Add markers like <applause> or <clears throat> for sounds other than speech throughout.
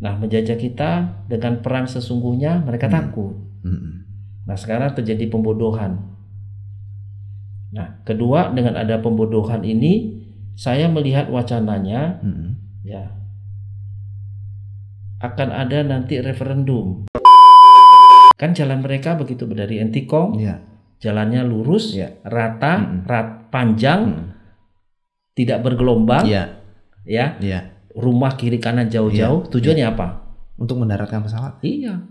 Nah, menjajah kita dengan perang sesungguhnya mereka hmm. takut. Hmm. Nah, sekarang terjadi pembodohan. Nah, kedua dengan ada pembodohan ini saya melihat wacananya hmm. ya akan ada nanti referendum. Kan jalan mereka begitu dari Entikong. Ya. Jalannya lurus, ya. rata, hmm. rat, panjang, hmm. tidak bergelombang. Ya. Ya. ya rumah kiri kanan jauh-jauh. Iya. Tujuannya iya. apa? Untuk mendaratkan pesawat. Iya.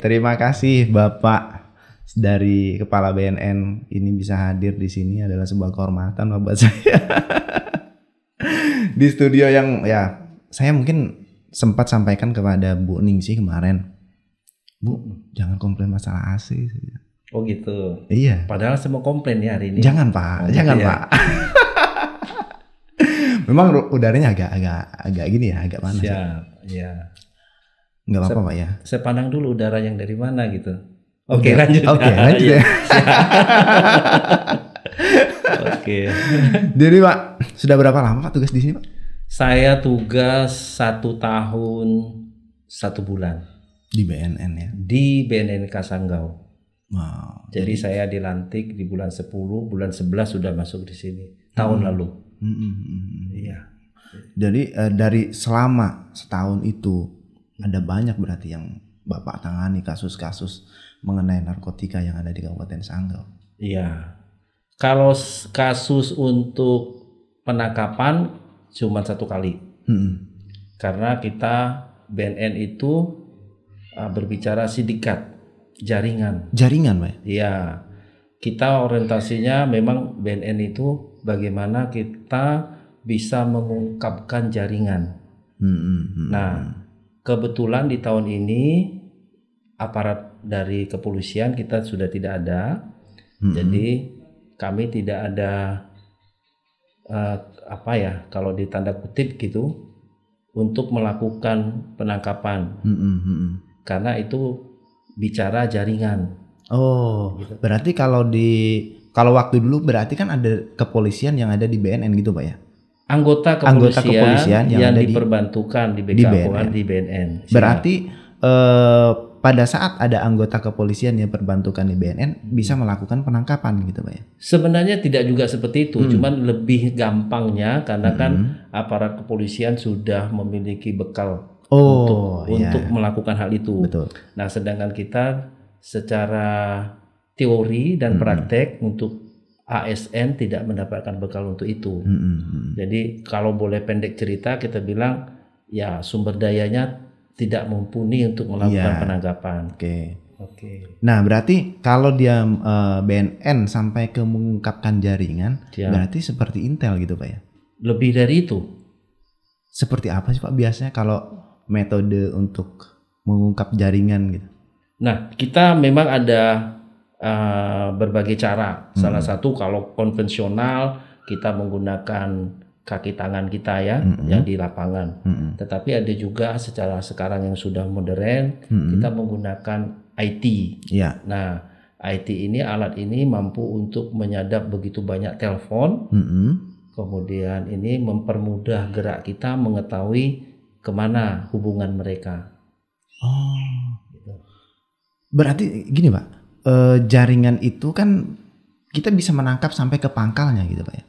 Terima kasih Bapak dari Kepala BNN ini bisa hadir di sini adalah sebuah kehormatan buat <laughs> saya. di studio yang ya saya mungkin sempat sampaikan kepada Bu Ningsi kemarin. Bu, jangan komplain masalah AC. Oh gitu. Iya. Padahal semua komplain ya hari ini. Jangan pak, oh, jangan iya. pak. <laughs> Memang udaranya agak agak agak gini ya, agak panas. Ya. Iya. iya. Enggak apa-apa pak ya. Saya pandang dulu udara yang dari mana gitu. Iya. Oke, okay, lanjut. Oke, okay, <laughs> lanjut iya. ya. <laughs> Oke. Jadi Pak, sudah berapa lama Pak tugas di sini Pak? Saya tugas satu tahun satu bulan. Di BNN ya? Di BNN Kasanggau. Wow. Nah, jadi saya dilantik di bulan 10, bulan 11 sudah masuk di sini tahun hmm. lalu. Hmm, hmm, hmm, hmm, Iya. Jadi eh, dari selama setahun itu ada banyak berarti yang Bapak tangani kasus-kasus mengenai narkotika yang ada di Kabupaten Sanggau. Iya. Kalau kasus untuk penangkapan cuma satu kali. Hmm. Karena kita BNN itu uh, berbicara sindikat jaringan. Jaringan, Pak. Ya? Iya. Kita orientasinya memang BNN itu bagaimana kita bisa mengungkapkan jaringan. Hmm, hmm, hmm. Nah, kebetulan di tahun ini aparat dari kepolisian kita sudah tidak ada. Hmm. hmm. Jadi kami tidak ada uh, apa ya kalau di tanda kutip gitu untuk melakukan penangkapan. Hmm, hmm, hmm. hmm. Karena itu bicara jaringan. Oh, gitu. berarti kalau di kalau waktu dulu berarti kan ada kepolisian yang ada di BNN gitu pak ya? Anggota kepolisian, Anggota kepolisian yang, yang ada diperbantukan di, di di BNN. Berarti eh, pada saat ada anggota kepolisian yang perbantukan di BNN hmm. bisa melakukan penangkapan gitu pak ya? Sebenarnya tidak juga seperti itu, hmm. cuman lebih gampangnya karena kan hmm. kan aparat kepolisian sudah memiliki bekal oh, untuk, yeah. untuk iya. melakukan hal itu. Betul. Nah, sedangkan kita secara teori dan hmm. praktek untuk ASN tidak mendapatkan bekal untuk itu. Hmm. Jadi kalau boleh pendek cerita kita bilang ya sumber dayanya tidak mumpuni untuk melakukan yeah. penangkapan. Oke. Okay. Oke. Nah, berarti kalau dia uh, eh, BNN sampai ke mengungkapkan jaringan, iya. berarti seperti Intel gitu, Pak ya? Lebih dari itu. Seperti apa sih, Pak? Biasanya kalau metode untuk mengungkap jaringan gitu. Nah, kita memang ada uh, berbagai cara. Hmm. Salah satu kalau konvensional kita menggunakan kaki tangan kita ya mm -hmm. yang di lapangan. Mm -hmm. Tetapi ada juga secara sekarang yang sudah modern mm -hmm. kita menggunakan IT. Yeah. Nah, IT ini alat ini mampu untuk menyadap begitu banyak telepon. Mm -hmm. Kemudian ini mempermudah gerak kita mengetahui kemana hubungan mereka. Oh. Gitu. Berarti gini pak, eh, jaringan itu kan kita bisa menangkap sampai ke pangkalnya gitu pak ya?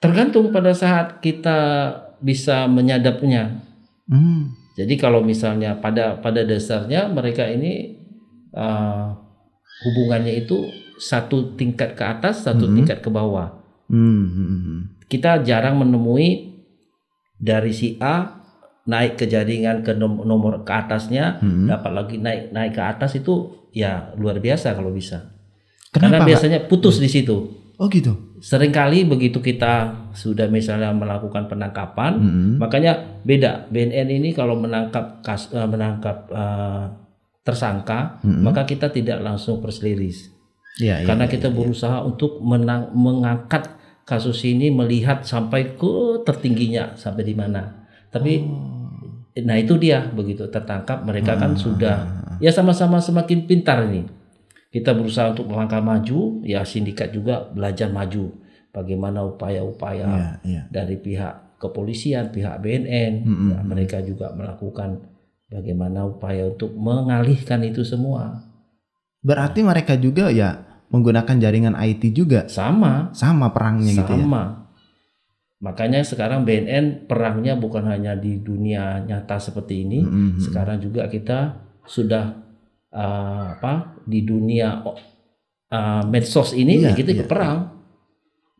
Tergantung pada saat kita bisa menyadapnya. Hmm. Jadi kalau misalnya pada pada dasarnya mereka ini uh, hubungannya itu satu tingkat ke atas, satu hmm. tingkat ke bawah. Hmm. hmm, hmm. Kita jarang menemui dari si A naik ke jaringan ke nomor ke atasnya hmm. dapat lagi naik naik ke atas itu ya luar biasa kalau bisa Kenapa, karena biasanya putus hmm. di situ oh gitu seringkali begitu kita sudah misalnya melakukan penangkapan hmm. makanya beda BNN ini kalau menangkap kas, eh, menangkap uh, tersangka hmm. maka kita tidak langsung perseliris ya, iya, karena ya, kita ya, berusaha ya. untuk menang, mengangkat kasus ini melihat sampai ke tertingginya sampai di mana. Tapi oh. Nah itu dia begitu tertangkap mereka kan hmm. sudah ya sama-sama semakin pintar ini. Kita berusaha untuk melangkah maju, ya sindikat juga belajar maju. Bagaimana upaya-upaya yeah, yeah. dari pihak kepolisian, pihak BNN, mm -hmm. ya, hmm. mereka juga melakukan bagaimana upaya untuk mengalihkan itu semua. Berarti mereka juga ya menggunakan jaringan IT juga. Sama. Sama perangnya sama. gitu ya. Sama. Makanya sekarang BNN perangnya bukan hanya di dunia nyata seperti ini, mm-hmm. mm-hmm. sekarang juga kita sudah uh, apa di dunia uh, medsos ini yeah, kita gitu, iya, yeah, berperang. Iya.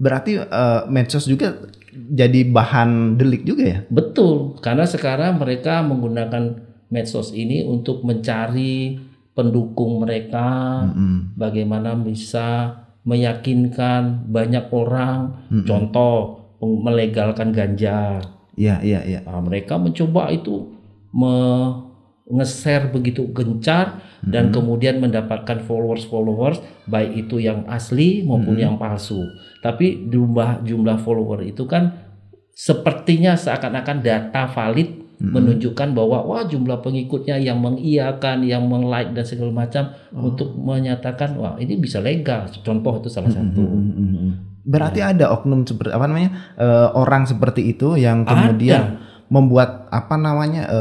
Berarti uh, medsos juga jadi bahan delik juga ya? Betul, karena sekarang mereka menggunakan medsos ini untuk mencari pendukung mereka, mm-hmm. bagaimana bisa meyakinkan banyak orang. Mm-hmm. Contoh melegalkan ganja. Iya, iya, iya. Nah, mereka mencoba itu mengeser begitu gencar hmm. dan mm-hmm. kemudian mendapatkan followers-followers baik itu yang asli maupun hmm. yang palsu. Tapi jumlah jumlah follower itu kan sepertinya seakan-akan data valid hmm. menunjukkan bahwa wah jumlah pengikutnya yang mengiakan, yang meng-like dan segala macam oh. untuk menyatakan wah ini bisa legal. Contoh itu salah mm-hmm, satu. Hmm. Berarti ya. ada oknum seperti apa namanya e, orang seperti itu yang kemudian ada. membuat apa namanya e,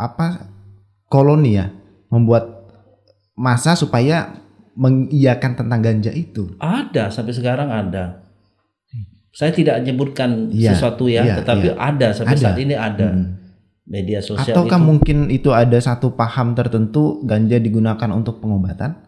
apa koloni ya, membuat masa supaya mengiyakan tentang ganja itu. Ada sampai sekarang ada. Saya tidak menyebutkan ya, sesuatu ya, ya tetapi ya. ada sampai ada. saat ini ada. Hmm. Media sosial Ataukah itu. mungkin itu ada satu paham tertentu ganja digunakan untuk pengobatan?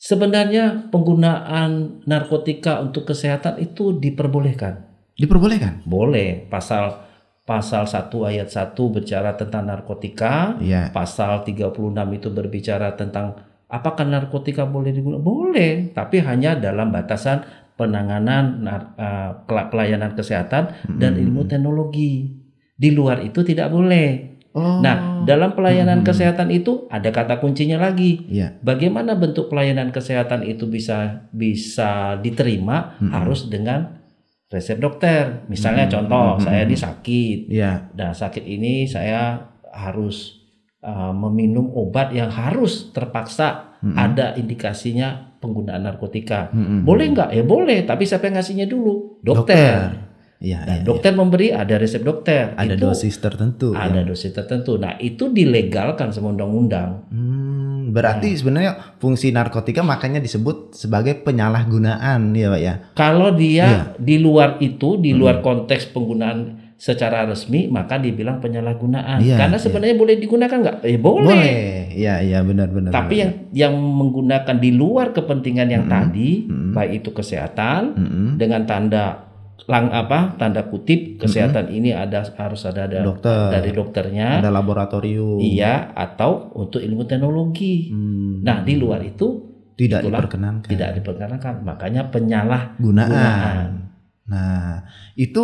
Sebenarnya penggunaan narkotika untuk kesehatan itu diperbolehkan. Diperbolehkan? Boleh. Pasal pasal 1 ayat 1 bicara tentang narkotika, ya. pasal 36 itu berbicara tentang apakah narkotika boleh digunakan? Boleh, tapi hanya dalam batasan penanganan uh, pelayanan kesehatan dan ilmu teknologi. Di luar itu tidak boleh. Nah, oh. Nah, dalam pelayanan hmm. kesehatan itu ada kata kuncinya lagi. Yeah. Bagaimana bentuk pelayanan kesehatan itu bisa bisa diterima hmm. harus dengan resep dokter. Misalnya hmm. contoh, hmm. saya disakit. sakit. Iya. Yeah. Nah, sakit ini saya harus uh, meminum obat yang harus terpaksa hmm. ada indikasinya penggunaan narkotika. Hmm. Boleh nggak? Ya boleh, tapi siapa yang ngasihnya dulu? Dokter. dokter. Ya, nah, ya, dokter ya. memberi ada resep dokter. Ada itu, dosis tertentu. Ada ya. dosis tertentu. Nah itu dilegalkan sama undang-undang. Hmm, berarti hmm. sebenarnya fungsi narkotika makanya disebut sebagai penyalahgunaan ya pak ya. Kalau dia ya. di luar itu, di hmm. luar hmm. konteks penggunaan secara resmi maka dibilang penyalahgunaan ya, karena iya. sebenarnya ya. boleh digunakan nggak eh boleh boleh ya ya benar benar tapi benar. yang yang menggunakan di luar kepentingan yang -hmm. tadi -hmm. baik itu kesehatan -hmm. dengan tanda lang apa tanda kutip kesehatan -hmm. ini ada harus ada, ada dokter dari dokternya ada laboratorium iya atau untuk ilmu teknologi hmm. nah di luar itu tidak itulah, diperkenankan tidak diperkenankan makanya penyalahgunaan nah itu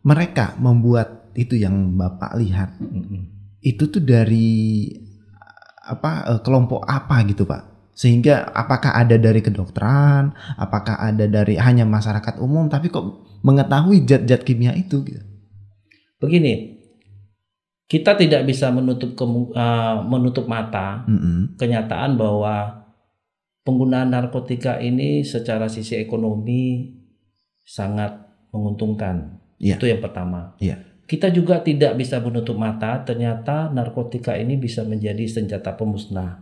mereka membuat itu yang bapak lihat -hmm. itu tuh dari apa eh, kelompok apa gitu pak sehingga apakah ada dari kedokteran apakah ada dari hanya masyarakat umum tapi kok mengetahui zat-zat kimia itu gitu. Begini, kita tidak bisa menutup ke, uh, eh, menutup mata mm -hmm. kenyataan bahwa penggunaan narkotika ini secara sisi ekonomi sangat menguntungkan. Yeah. Itu yang pertama. Yeah. Kita juga tidak bisa menutup mata ternyata narkotika ini bisa menjadi senjata pemusnah.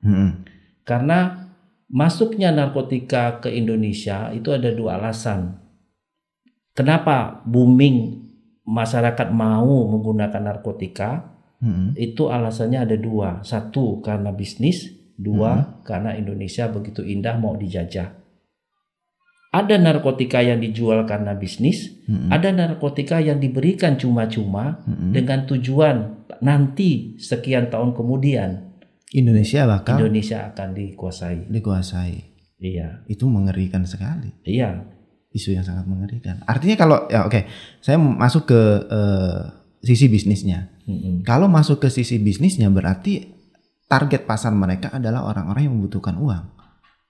-hmm. Karena masuknya narkotika ke Indonesia itu ada dua alasan. Kenapa booming masyarakat mau menggunakan narkotika? Hmm. Itu alasannya ada dua. Satu karena bisnis, dua hmm. karena Indonesia begitu indah mau dijajah. Ada narkotika yang dijual karena bisnis, hmm. ada narkotika yang diberikan cuma-cuma hmm. dengan tujuan nanti sekian tahun kemudian Indonesia bakal Indonesia akan dikuasai. Dikuasai. Iya. Itu mengerikan sekali. Iya isu yang sangat mengerikan. Artinya kalau ya oke, okay, saya masuk ke uh, sisi bisnisnya. Mm-hmm. Kalau masuk ke sisi bisnisnya berarti target pasar mereka adalah orang-orang yang membutuhkan uang.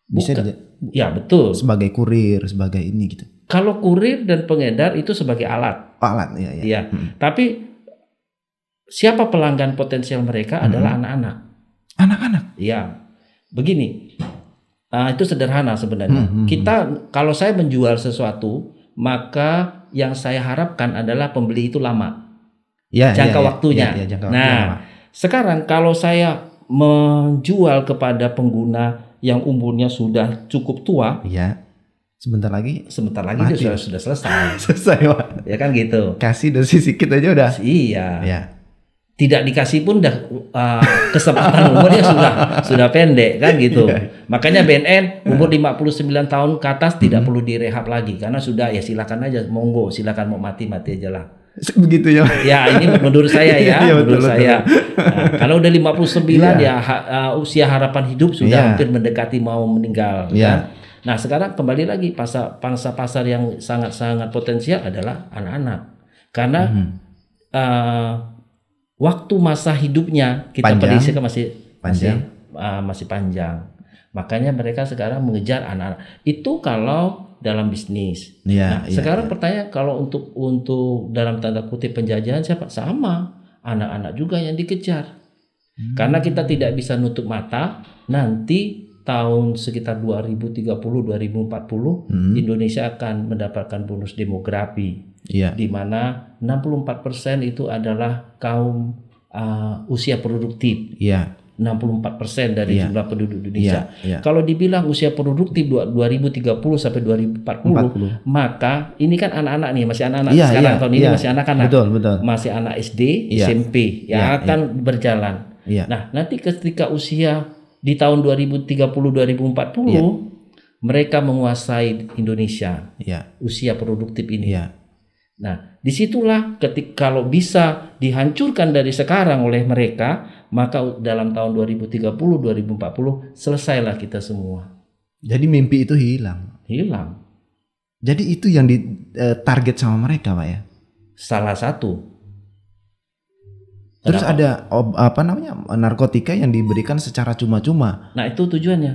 Bisa Bukan. Ya, betul. Sebagai kurir, sebagai ini gitu. Kalau kurir dan pengedar itu sebagai alat. Oh, alat, ya. ya. Ya. hmm Tapi siapa pelanggan potensial mereka mm-hmm. adalah anak-anak. Anak-anak. Iya. Begini, Uh, itu sederhana sebenarnya. Hmm, hmm, hmm, Kita kalau saya menjual sesuatu, maka yang saya harapkan adalah pembeli itu lama. Ya, ya jangka ya, waktunya. Ya, ya, jangka nah, lama. sekarang kalau saya menjual kepada pengguna yang umurnya sudah cukup tua, ya. Sebentar lagi, sebentar lagi mati. dia sudah sudah selesai. <laughs> selesai, Pak. Ya kan gitu. Kasih dosis sedikit aja udah. Iya. Ya tidak dikasih pun dah uh, kesempatan umurnya sudah sudah pendek kan gitu. Yeah. Makanya BNN iya. umur 59 tahun ke atas hmm. tidak perlu direhab lagi karena sudah ya silakan aja monggo silakan mau mati mati aja lah. Begitu ya. Ya ini menurut saya ya, ya menurut betul, saya. Nah, kalau udah 59 yeah. Iya. ya ha, uh, usia harapan hidup sudah yeah. hampir mendekati mau meninggal yeah. kan. Nah, sekarang kembali lagi pasar pangsa pasar yang sangat-sangat potensial adalah anak-anak. Karena mm -hmm. uh, waktu masa hidupnya kita kan masih panjang. masih uh, masih panjang. Makanya mereka sekarang mengejar anak-anak. Itu kalau dalam bisnis. Ya, nah, ya, sekarang ya. pertanyaan kalau untuk untuk dalam tanda kutip penjajahan siapa? Sama anak-anak juga yang dikejar. Hmm. Karena kita tidak bisa nutup mata, nanti tahun sekitar 2030 2040 hmm. Indonesia akan mendapatkan bonus demografi yeah. di mana 64% itu adalah kaum uh, usia produktif. Yeah. Iya. 64% dari yeah. jumlah penduduk Indonesia. Yeah. Yeah. Kalau dibilang usia produktif 2030 sampai 2040, 40. maka ini kan anak-anak nih masih anak-anak yeah, sekarang yeah, tahun yeah. ini iya. masih anak-anak. Betul, betul. Masih anak SD, yeah. SMP yang yeah, iya. akan yeah. berjalan. Yeah. Nah, nanti ketika usia di tahun 2030 2040 yeah. mereka menguasai Indonesia yeah. usia produktif ini. Yeah. Nah, disitulah ketika kalau bisa dihancurkan dari sekarang oleh mereka, maka dalam tahun 2030 2040 selesailah kita semua. Jadi mimpi itu hilang. Hilang. Jadi itu yang ditarget eh, sama mereka, Pak ya. Salah satu Terus ada ob, apa namanya narkotika yang diberikan secara cuma-cuma. Nah itu tujuannya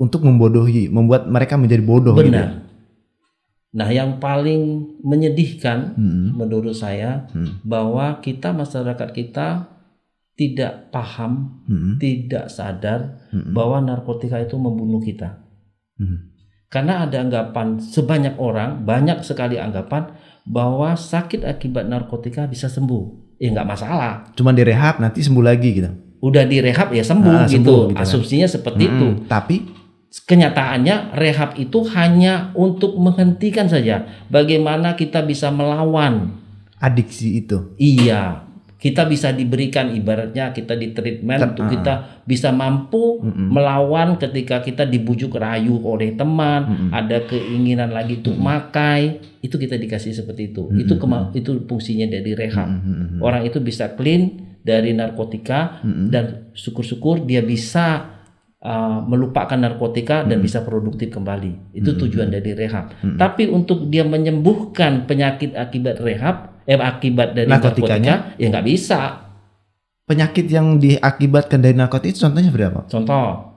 untuk membodohi, membuat mereka menjadi bodoh. Gitu Benar. Gitu. Nah yang paling menyedihkan hmm. menurut saya hmm. bahwa kita masyarakat kita tidak paham, hmm. tidak sadar hmm. bahwa narkotika itu membunuh kita. Hmm. Karena ada anggapan sebanyak orang, banyak sekali anggapan bahwa sakit akibat narkotika bisa sembuh. Ya nggak masalah. Cuman direhab nanti sembuh lagi gitu. Udah direhab ya sembuh, nah, gitu. gitu. Asumsinya kan? seperti hmm, itu. Tapi kenyataannya rehab itu hanya untuk menghentikan saja. Bagaimana kita bisa melawan adiksi itu? Iya kita bisa diberikan ibaratnya kita di treatment Ter untuk uh. Ah. kita bisa mampu mm melawan ketika kita dibujuk rayu oleh teman mm ada keinginan lagi untuk mm makai itu kita dikasih seperti itu mm -mm. itu itu fungsinya dari rehab mm orang itu bisa clean dari narkotika mm dan syukur-syukur dia bisa Uh, hmm. melupakan narkotika dan hmm. bisa produktif kembali. Itu hmm. tujuan dari rehab. Hmm. Tapi untuk dia menyembuhkan penyakit akibat rehab, eh akibat dari narkotika, ya nggak bisa. Penyakit yang diakibatkan dari narkotika itu contohnya berapa? Contoh,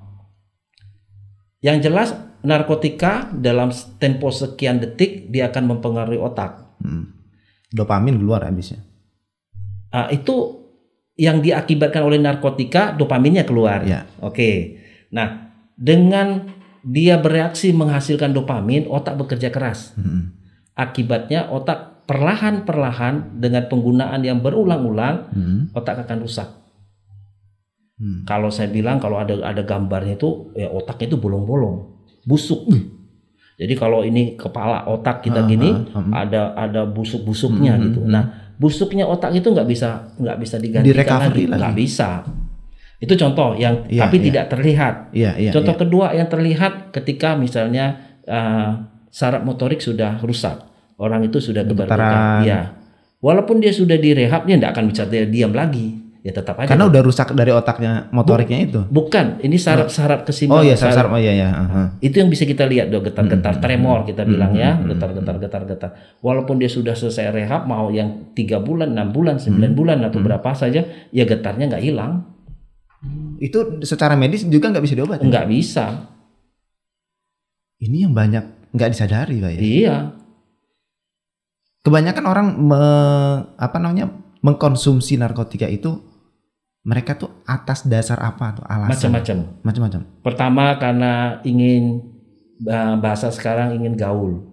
yang jelas narkotika dalam tempo sekian detik dia akan mempengaruhi otak. Hmm. Dopamin keluar habisnya. Uh, itu yang diakibatkan oleh narkotika dopaminnya keluar. Ya. Oke. Okay Nah, dengan dia bereaksi menghasilkan dopamin, otak bekerja keras. Hmm. Akibatnya otak perlahan-perlahan dengan penggunaan yang berulang-ulang, hmm. otak akan rusak. Hmm. Kalau saya bilang kalau ada ada gambarnya itu ya otaknya itu bolong-bolong, busuk. Hmm. Jadi kalau ini kepala otak kita uh, gini ah, ah. ada ada busuk-busuknya hmm, hmm gitu. Hmm. Nah, busuknya otak itu nggak bisa nggak bisa diganti, nggak bisa. Itu contoh yang yeah, tapi yeah. tidak terlihat. Yeah, yeah, contoh yeah. kedua yang terlihat ketika misalnya uh, saraf motorik sudah rusak, orang itu sudah keberatan. Ya, walaupun dia sudah direhab, dia tidak akan bisa dia diam lagi. Ya tetap aja. Karena udah rusak dari otaknya motoriknya itu. Bukan, ini nah. saraf-saraf kesimbangan. Oh iya, saraf-saraf. Oh iya ya. Uh-huh. Itu yang bisa kita lihat dong getar-getar hmm. hmm tremor hmm, kita hmm, bilang ya, getar-getar getar-getar. Walaupun dia sudah selesai rehab mau yang tiga bulan, enam bulan, sembilan hmm. bulan atau hmm. berapa saja, ya getarnya nggak hilang itu secara medis juga nggak bisa diobati nggak bisa ini yang banyak nggak disadari pak ya iya kebanyakan orang me, apa namanya mengkonsumsi narkotika itu mereka tuh atas dasar apa tuh alasan macam-macam macam-macam pertama karena ingin eh, bahasa sekarang ingin gaul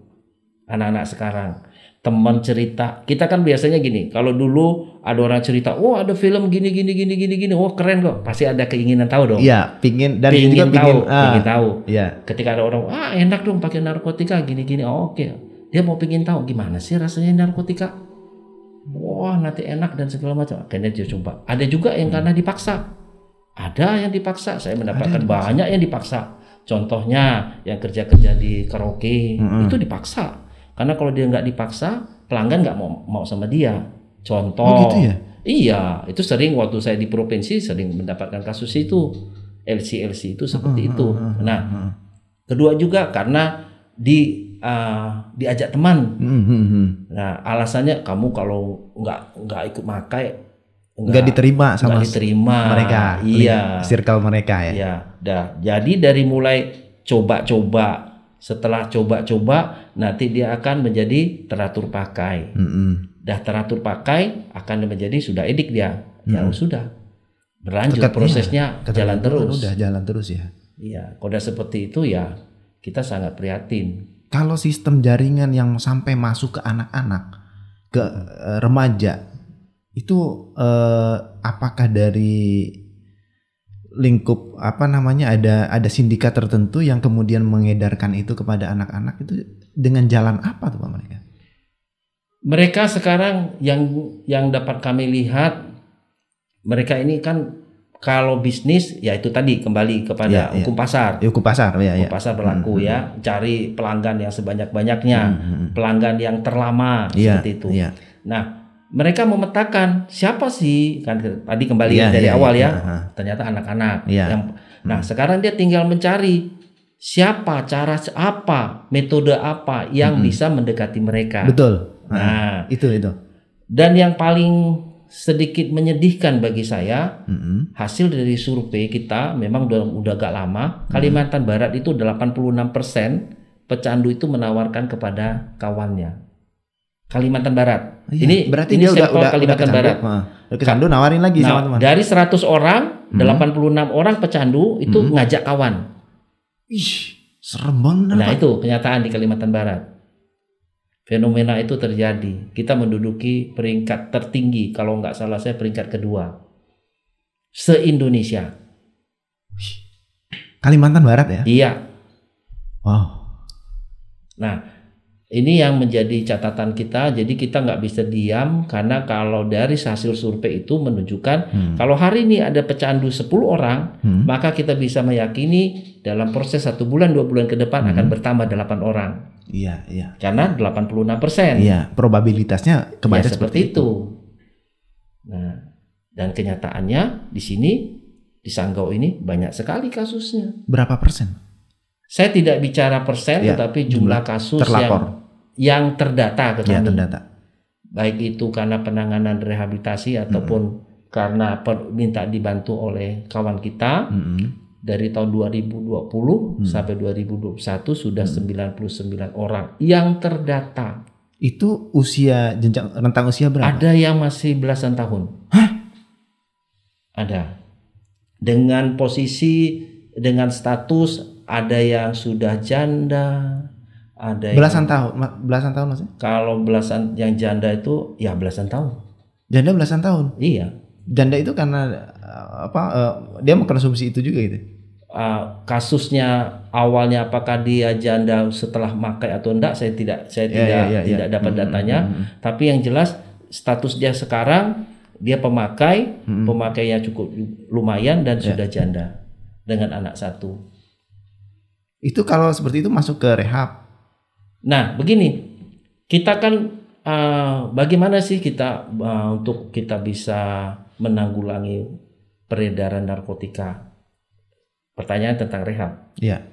anak-anak sekarang teman cerita. Kita kan biasanya gini, kalau dulu ada orang cerita, "Oh, ada film gini gini gini gini gini. Oh, keren kok." Pasti ada keinginan tahu dong. Iya, pingin dan pingin juga tahu, Uh, pingin tahu. Iya. Ketika ada orang, "Wah, enak dong pakai narkotika gini gini." Oh, oke. Okay. Dia mau pingin tahu gimana sih rasanya narkotika. Wah, nanti enak dan segala macam. Akhirnya dia coba. Ada juga yang hmm. karena dipaksa. Ada yang dipaksa. Saya mendapatkan yang banyak yang dipaksa. Contohnya yang kerja-kerja di karaoke -hmm. itu dipaksa karena kalau dia nggak dipaksa, pelanggan nggak mau mau sama dia. Contoh. Oh gitu ya? Iya, itu sering waktu saya di provinsi sering mendapatkan kasus itu. LC-LC itu seperti hmm, itu. Hmm, hmm, nah, kedua juga karena di uh, diajak teman. Nah, alasannya kamu kalau nggak nggak ikut makai nggak diterima sama gak diterima mereka. Iya, circle mereka ya. Iya. Dah, jadi dari mulai coba-coba setelah coba-coba nanti dia akan menjadi teratur pakai. Mm -hmm. Dah teratur pakai akan menjadi sudah edik dia. Mm. Ya sudah berlanjut iya. prosesnya ya, jalan terus. Udah jalan terus ya. Iya, koda seperti itu ya kita sangat prihatin. Kalau sistem jaringan yang sampai masuk ke anak-anak, ke eh, remaja itu eh, apakah dari lingkup apa namanya ada ada sindikat tertentu yang kemudian mengedarkan itu kepada anak-anak itu dengan jalan apa tuh Pak mereka? Mereka sekarang yang yang dapat kami lihat mereka ini kan kalau bisnis ya itu tadi kembali kepada ya, ya. hukum ya. pasar. Ya, hukum pasar ya. ya. Hukum ya. pasar berlaku hmm, hmm ya, hmm. cari pelanggan yang sebanyak-banyaknya, hmm, hmm pelanggan yang terlama ya, seperti itu. Ya. Nah, mereka memetakan siapa sih kan tadi kembali iya, iya, iya. ya, dari ya, awal ya, ya ya ternyata anak-anak ya. yang nah hmm. sekarang dia tinggal mencari siapa cara apa metode apa yang hmm. bisa mendekati mereka betul nah hmm. itu itu dan yang paling sedikit menyedihkan bagi saya hmm. hasil dari survei kita memang udah udah agak lama hmm. Kalimantan Barat itu 86 persen pecandu itu menawarkan kepada kawannya Kalimantan Barat. Oh iya. Ini berarti ini dia udah, udah Kalimantan udah Barat. Nah, Kecandu nawarin lagi nah, sama teman. Dari 100 orang, hmm. 86 orang pecandu itu hmm. ngajak kawan. Ih, serem banget. Nah, itu kenyataan di Kalimantan Barat. Fenomena itu terjadi. Kita menduduki peringkat tertinggi kalau nggak salah saya peringkat kedua se-Indonesia. Kalimantan Barat ya? Iya. Wow. Nah, ini yang menjadi catatan kita. Jadi kita nggak bisa diam karena kalau dari hasil survei itu menunjukkan hmm. kalau hari ini ada pecandu 10 orang, hmm. maka kita bisa meyakini dalam proses satu bulan dua bulan ke depan hmm. akan bertambah 8 orang. Iya, iya. Karena 86 persen. Iya, probabilitasnya kebanyakan ya, seperti itu. itu. Nah, dan kenyataannya di sini di Sanggau ini banyak sekali kasusnya. Berapa persen? Saya tidak bicara persen, ya, tetapi jumlah kasus yang yang terdata ke ya, kami. Ya, terdata. Baik itu karena penanganan rehabilitasi ataupun mm -hmm. karena minta dibantu oleh kawan kita. Mm -hmm. Dari tahun 2020 -hmm. sampai 2021 sudah -hmm. 99 orang yang terdata. Itu usia jenjang rentang usia berapa? Ada yang masih belasan tahun. Hah? Ada. Dengan posisi dengan status ada yang sudah janda, ada belasan yang, tahun, belasan tahun masih. Kalau belasan yang janda itu ya belasan tahun. Janda belasan tahun? Iya. Janda itu karena eh, apa? Uh, dia mengkonsumsi itu juga gitu? Uh, kasusnya awalnya apakah dia janda setelah makai atau enggak? Saya tidak, saya yeah, tidak yeah, yeah, ya. tidak yeah. dapat hmm, datanya. Mm -hmm. Tapi yang jelas status dia sekarang dia pemakai, mm -hmm. pemakainya cukup lumayan dan yeah. sudah janda dengan anak satu. Itu kalau seperti itu masuk ke rehab. Nah, begini. Kita kan uh, bagaimana sih kita uh, untuk kita bisa menanggulangi peredaran narkotika? Pertanyaan tentang rehab. Iya.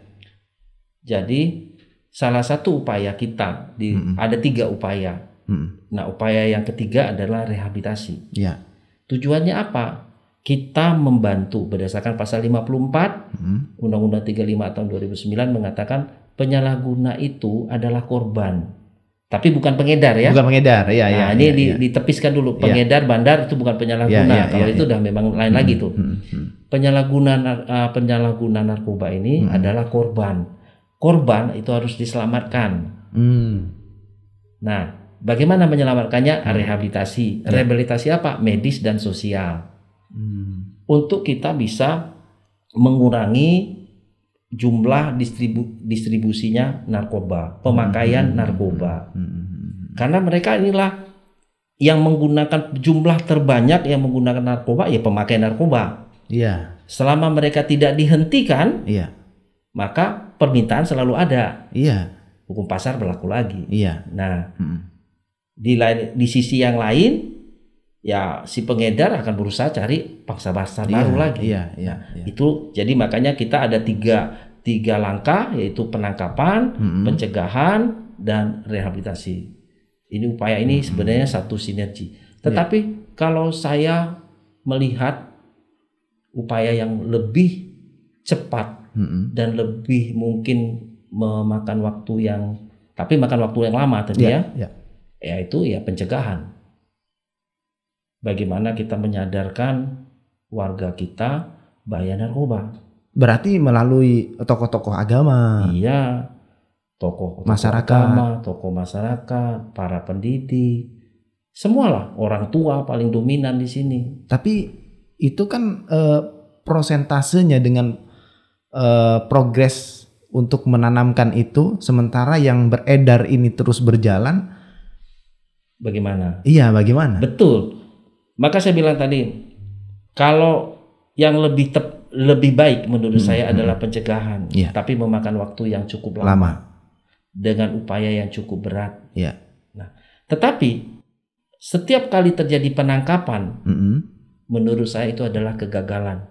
Jadi salah satu upaya kita di mm -mm. ada tiga upaya. Mm -mm. Nah upaya yang ketiga adalah rehabilitasi. Iya. Tujuannya apa? kita membantu berdasarkan pasal 54 undang hmm. Undang-Undang 35 tahun 2009 mengatakan penyalahguna itu adalah korban. Tapi bukan pengedar ya. Bukan pengedar, ya, ya nah, ya. ini ya, ya. ditepiskan dulu ya. pengedar ya. bandar itu bukan penyalahguna. Ya, ya, ya Kalau ya, itu ya. udah memang lain hmm, lagi tuh. Hmm, hmm. Penyalahguna uh, penyalahguna narkoba ini hmm. adalah korban. Korban itu harus diselamatkan. Hmm. Nah, bagaimana menyelamatkannya? Hmm. Rehabilitasi. Rehabilitasi. Rehabilitasi apa? Medis dan sosial. Hmm. untuk kita bisa mengurangi jumlah distribu distribusinya narkoba, pemakaian hmm. narkoba. Hmm. Hmm. hmm. Karena mereka inilah yang menggunakan jumlah terbanyak yang menggunakan narkoba ya pemakai narkoba. Iya. Selama mereka tidak dihentikan, iya. Maka permintaan selalu ada. Iya. Hukum pasar berlaku lagi. Iya. Nah, hmm. di lain, di sisi yang lain ya si pengedar akan berusaha cari pangsa pasar iya, baru lagi. Iya, iya, nah, iya. Itu jadi makanya kita ada tiga tiga langkah yaitu penangkapan, hmm. pencegahan dan rehabilitasi. Ini upaya ini hmm. sebenarnya satu sinergi. Tetapi iya. kalau saya melihat upaya yang lebih cepat hmm. dan lebih mungkin memakan waktu yang tapi makan waktu yang lama tadi yeah, ya. Yeah. Yaitu ya pencegahan bagaimana kita menyadarkan warga kita bahaya narkoba. Berarti melalui tokoh-tokoh agama. Iya. Tokoh, tokoh masyarakat, agama, tokoh masyarakat, para pendidik, semualah orang tua paling dominan di sini. Tapi itu kan e, prosentasenya dengan e, progres untuk menanamkan itu, sementara yang beredar ini terus berjalan. Bagaimana? Iya, bagaimana? Betul maka saya bilang tadi, kalau yang lebih tep, lebih baik menurut hmm. saya hmm. adalah pencegahan, yeah. tapi memakan waktu yang cukup lama, lama. dengan upaya yang cukup berat. Yeah. Nah, tetapi setiap kali terjadi penangkapan, mm -hmm. menurut saya itu adalah kegagalan.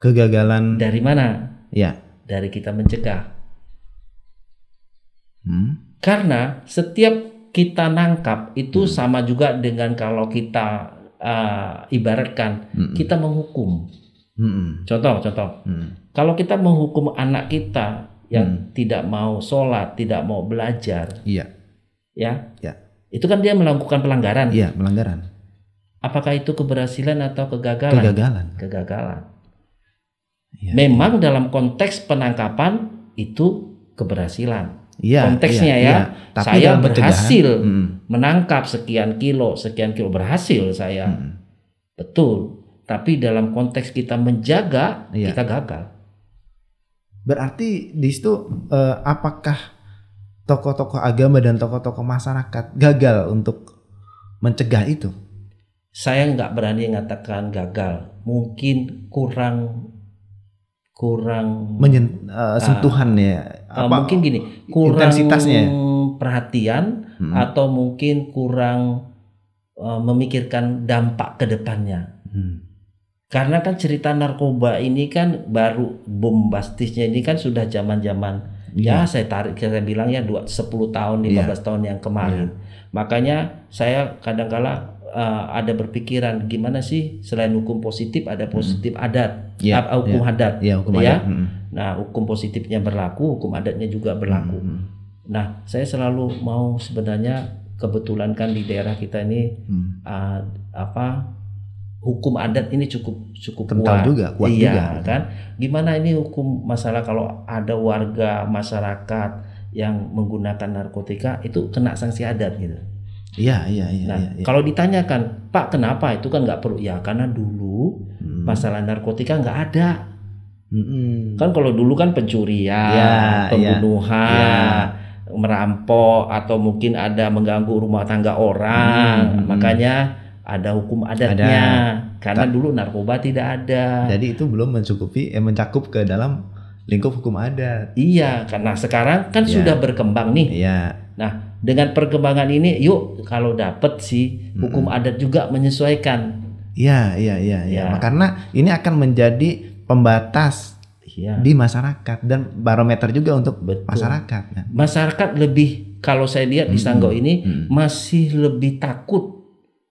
Kegagalan dari mana? Ya. Yeah. Dari kita mencegah. Hmm. Karena setiap kita nangkap itu hmm. sama juga dengan kalau kita uh, ibaratkan hmm. kita menghukum. Hmm. Contoh, contoh. Hmm. Kalau kita menghukum anak kita yang hmm. tidak mau sholat, tidak mau belajar, iya, ya, ya, itu kan dia melakukan pelanggaran. Iya, pelanggaran. Apakah itu keberhasilan atau kegagalan? Kegagalan. Kegagalan. Ya, Memang ya. dalam konteks penangkapan itu keberhasilan. Iya, iya, ya, konteksnya ya, ya. ya. saya berhasil hmm. menangkap sekian kilo sekian kilo berhasil saya hmm. betul tapi dalam konteks kita menjaga ya. kita gagal berarti di situ eh, apakah tokoh-tokoh agama dan tokoh-tokoh masyarakat gagal untuk mencegah itu saya nggak berani mengatakan gagal mungkin kurang kurang Menyen, uh, sentuhan uh, ya eh, apa, mungkin gini kurang intensitasnya perhatian hmm. atau mungkin kurang uh, memikirkan dampak kedepannya hmm. karena kan cerita narkoba ini kan baru bombastisnya ini kan sudah zaman zaman iya. yeah. ya saya tarik saya bilang ya dua sepuluh tahun 15 iya. yeah. tahun yang kemarin yeah. makanya saya kadang-kala uh, ada berpikiran gimana sih selain hukum positif ada hmm. positif hmm. adat, ya, uh, hukum ya. adat, ya, hukum ya. Adat. Hmm. Nah, hukum positifnya berlaku, hukum adatnya juga berlaku. Hmm. hmm. Nah, saya selalu mau sebenarnya kebetulan kan di daerah kita ini hmm. uh, apa hukum adat ini cukup cukup kental kuat. juga, kuat iya, juga kan. Gimana ini hukum masalah kalau ada warga masyarakat yang menggunakan narkotika itu kena sanksi adat gitu. Iya, iya, iya. Nah, iya, ya. kalau ditanyakan, Pak kenapa itu kan nggak perlu? Ya karena dulu hmm. masalah narkotika nggak ada. Hmm. Kan kalau dulu kan pencurian, ya, pembunuhan, ya. merampok atau mungkin ada mengganggu rumah tangga orang, hmm, hmm. makanya ada hukum adatnya. Ada. Karena Ta dulu narkoba tidak ada. Jadi itu belum mencukupi, eh, mencakup ke dalam lingkup hukum adat. Iya, karena sekarang kan ya. sudah berkembang nih. Iya. Nah dengan perkembangan ini yuk kalau dapat sih hukum hmm. adat juga menyesuaikan. Iya, iya, iya, ya. ya. Karena ini akan menjadi pembatas ya. di masyarakat dan barometer juga untuk Betul. masyarakat. Ya. Masyarakat lebih kalau saya lihat hmm. di Sanggau ini hmm. masih lebih takut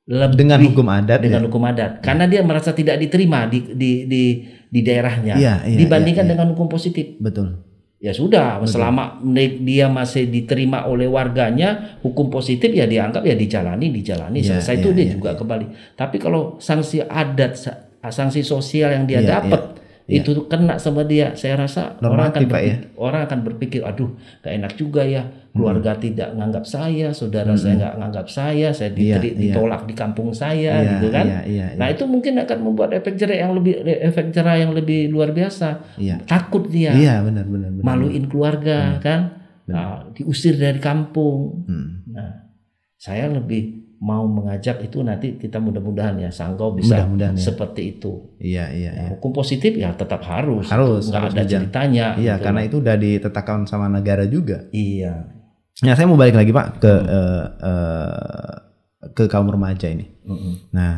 lebih dengan hukum adat dengan ya? hukum adat iya. karena dia merasa tidak diterima di di di di daerahnya ya, ya, dibandingkan ya, ya. dengan hukum positif. Betul ya sudah Betul. selama dia masih diterima oleh warganya hukum positif ya dianggap ya dijalani dijalani ya, selesai ya, itu dia ya, juga ya. kembali tapi kalau sanksi adat sanksi sosial yang dia ya, dapat ya ya. itu kena sama dia saya rasa Normatif, orang akan berpikir, ya? orang akan berpikir aduh gak enak juga ya hmm. keluarga hmm. tidak nganggap saya saudara hmm. saya nggak nganggap saya saya ya, ditolak di kampung saya ya, gitu kan ya, ya, ya. nah itu mungkin akan membuat efek cerai yang lebih efek jerai yang lebih luar biasa ya. takut dia ya, benar, benar, benar, maluin keluarga hmm. kan. benar. kan Nah, diusir dari kampung hmm. nah saya lebih mau mengajak itu nanti kita mudah-mudahan ya sanggau bisa mudah ya. seperti ya. itu. Iya iya. Ya. hukum positif ya tetap harus. Harus. Nggak harus ada bijak. ceritanya. Iya gitu. karena itu udah ditetapkan sama negara juga. Iya. Nah saya mau balik lagi pak ke hmm. uh, uh, ke kaum remaja ini. Hmm. Nah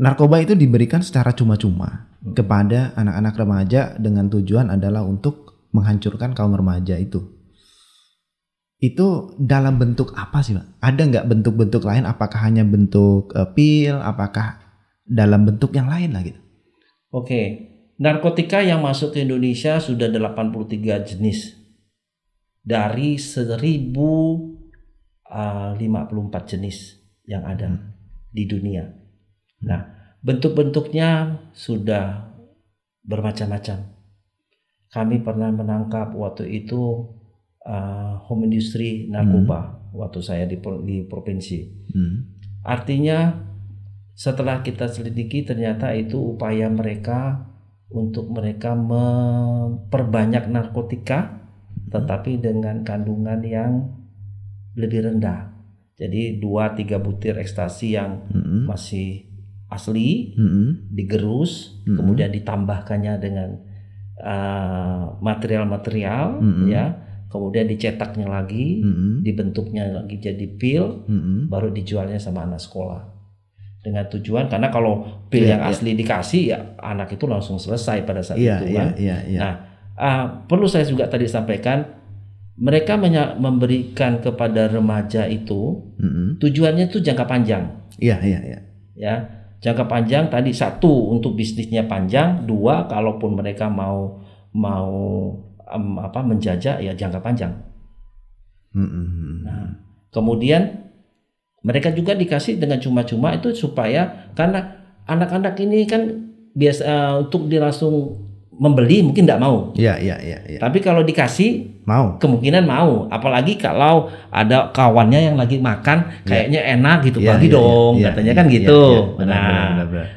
narkoba itu diberikan secara cuma-cuma hmm. kepada anak-anak remaja dengan tujuan adalah untuk menghancurkan kaum remaja itu itu dalam bentuk apa sih, Pak? Ada nggak bentuk-bentuk lain? Apakah hanya bentuk uh, pil? Apakah dalam bentuk yang lain lagi? gitu? Oke, okay. narkotika yang masuk ke Indonesia sudah 83 jenis dari 1054 eh, jenis yang ada hmm. di dunia. Nah, bentuk-bentuknya sudah bermacam-macam. Kami pernah menangkap waktu itu uh, home industry narkoba hmm. waktu saya di, di provinsi. Hmm. Artinya setelah kita selidiki ternyata itu upaya mereka untuk mereka memperbanyak narkotika hmm. tetapi dengan kandungan yang lebih rendah. Jadi 2 3 butir ekstasi yang mm -hmm. masih asli mm -hmm. digerus mm -hmm. kemudian ditambahkannya dengan eh, material-material uh, mm -hmm. ya kemudian dicetaknya lagi, mm-hmm. dibentuknya lagi jadi pil, mm-hmm. baru dijualnya sama anak sekolah dengan tujuan karena kalau pil yeah, yang yeah. asli dikasih ya anak itu langsung selesai pada saat yeah, itu iya, kan. Yeah, yeah, yeah. Nah uh, perlu saya juga tadi sampaikan mereka memberikan kepada remaja itu mm-hmm. tujuannya itu jangka panjang. Iya yeah, iya yeah, iya. Yeah. Ya jangka panjang tadi satu untuk bisnisnya panjang, dua kalaupun mereka mau mau um, apa menjajah ya jangka panjang. Mm-hmm. Nah, kemudian mereka juga dikasih dengan cuma-cuma itu supaya karena anak-anak ini kan biasa uh, untuk dia langsung membeli mungkin tidak mau. Iya, iya, iya, ya. Tapi kalau dikasih mau. Kemungkinan mau, apalagi kalau ada kawannya yang lagi makan ya. kayaknya ya. enak gitu, ya, bagi ya, ya, dong ya, katanya ya, kan ya, gitu. Ya, ya. Benar, nah, benar, benar, benar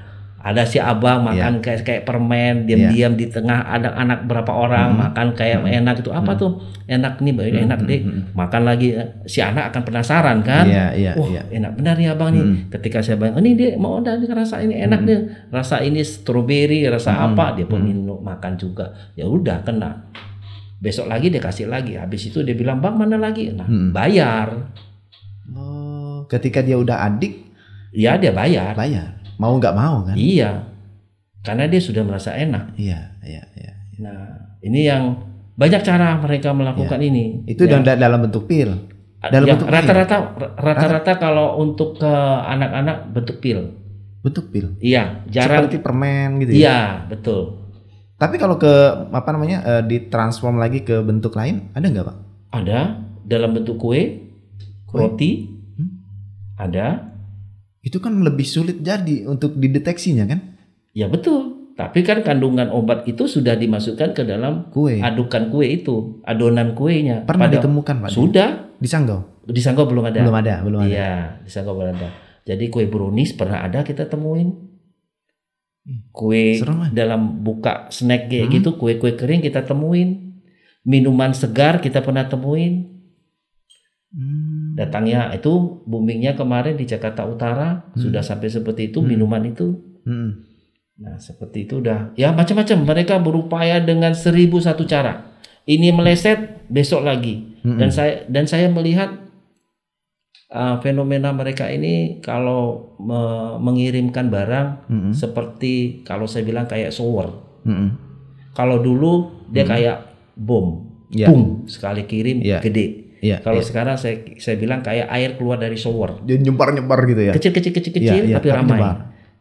ada si abang iya. makan yeah. kayak kayak permen iya. diam-diam yeah. di tengah ada anak berapa orang mm. makan kayak mm. enak itu apa mm. tuh enak nih mm. enak deh makan lagi eh, si anak akan penasaran kan yeah, yeah, wah yeah. enak benar ya abang nih ketika saya bilang ini oh, dia mau udah rasa ini enak deh rasa ini stroberi rasa apa dia pun minum makan juga ya udah kena besok lagi dia kasih lagi habis itu dia bilang bang mana lagi nah bayar oh, ketika dia udah adik ya dia bayar bayar mau nggak mau kan iya karena dia sudah merasa enak iya iya iya nah ini yang banyak cara mereka melakukan iya. ini itu yang, dalam dalam bentuk pil dalam ya, bentuk rata-rata rata-rata kalau untuk ke anak-anak bentuk pil bentuk pil iya jarang seperti permen gitu ya? iya ya? betul tapi kalau ke apa namanya uh, ditransform lagi ke bentuk lain ada nggak pak ada dalam bentuk kue, kue? roti hmm? ada itu kan lebih sulit jadi untuk dideteksinya kan? Ya betul. Tapi kan kandungan obat itu sudah dimasukkan ke dalam kue. adukan kue itu, adonan kuenya. Pernah Pada, ditemukan Pak? Sudah. Di Sanggau? Di Sanggau belum ada. Belum ada, belum ada. Iya, di Sanggau belum ada. Jadi kue brownies pernah ada kita temuin. Kue Serem, dalam buka snack kayak hmm. gitu, kue-kue kering kita temuin. Minuman segar kita pernah temuin. Hmm datangnya itu boomingnya kemarin di Jakarta Utara hmm. sudah sampai seperti itu hmm. minuman itu hmm. nah seperti itu udah ya macam-macam mereka berupaya dengan seribu satu cara ini meleset besok lagi hmm. dan saya dan saya melihat uh, fenomena mereka ini kalau me mengirimkan barang hmm. seperti kalau saya bilang kayak shower hmm. kalau dulu dia hmm. kayak bom ya. boom sekali kirim ya. gede Iya, Kalau yeah. sekarang saya saya bilang kayak air keluar dari shower. Dia nyempar-nyempar gitu ya. Kecil-kecil kecil-kecil yeah, iya, tapi ramai. Nyebar.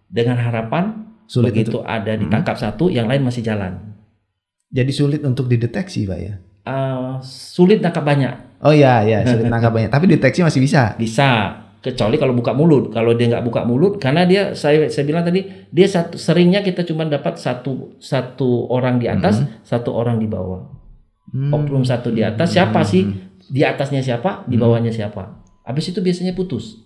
Dengan harapan sulit begitu untuk, ada ditangkap hmm. satu, yang lain masih jalan. Jadi sulit untuk dideteksi, Pak ya. Uh, sulit nangkap banyak. Oh iya iya, sulit <laughs> nangkap banyak. Tapi deteksi masih bisa. Bisa. Kecuali kalau buka mulut. Kalau dia nggak buka mulut, karena dia saya saya bilang tadi dia satu, seringnya kita cuma dapat satu satu orang di atas, hmm. satu orang di bawah. Hmm. Oknum satu di atas siapa hmm. sih di atasnya siapa, di hmm. bawahnya siapa. Habis itu biasanya putus.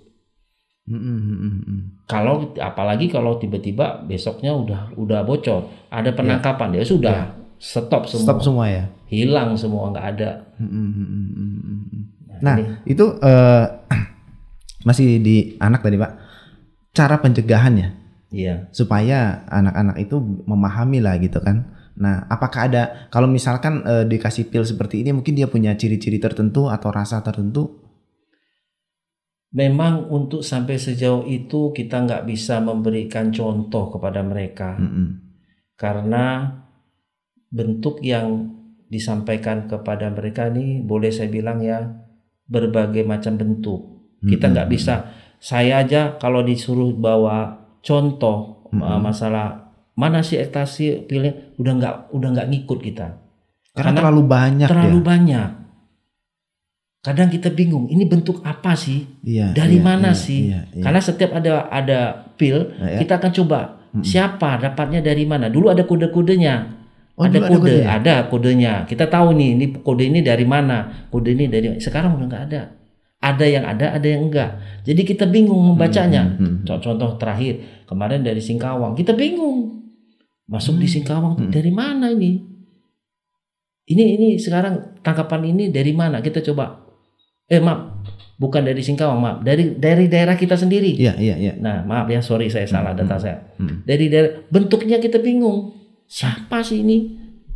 Hmm, hmm, -hmm. Kalau apalagi kalau tiba-tiba besoknya udah udah bocor, ada penangkapan ya, ya sudah ya. stop semua. Stop semua ya. Hilang semua nggak ada. -hmm. Nah, nah itu uh, <clears throat> masih di anak tadi pak. Cara pencegahannya. Iya. Supaya anak-anak itu memahami lah gitu kan. Nah, apakah ada kalau misalkan e, dikasih pil seperti ini mungkin dia punya ciri-ciri tertentu atau rasa tertentu? Memang untuk sampai sejauh itu kita nggak bisa memberikan contoh kepada mereka mm -hmm. karena bentuk yang disampaikan kepada mereka ini boleh saya bilang ya berbagai macam bentuk. Mm -hmm. Kita nggak bisa. Saya aja kalau disuruh bawa contoh mm -hmm. masalah mana si etasi pilih udah nggak udah nggak ngikut kita karena, karena terlalu banyak terlalu ya? banyak kadang kita bingung ini bentuk apa sih iya, dari iya, mana iya, sih iya, iya. karena setiap ada ada pil nah, ya. kita akan coba hmm. siapa dapatnya dari mana dulu ada kode-kodenya Oh, ada kode, ada, kode ada kodenya. Kita tahu nih, ini kode ini dari mana, kode ini dari. Sekarang udah nggak ada. Ada yang ada, ada yang enggak. Jadi kita bingung membacanya. Mm-hmm, mm-hmm. Contoh terakhir kemarin dari Singkawang, kita bingung masuk hmm. di Singkawang hmm. dari mana ini ini ini sekarang tangkapan ini dari mana kita coba eh maaf bukan dari Singkawang maaf dari dari daerah kita sendiri Iya iya ya nah maaf ya sorry saya salah hmm. data saya hmm, hmm. dari daerah bentuknya kita bingung siapa sih ini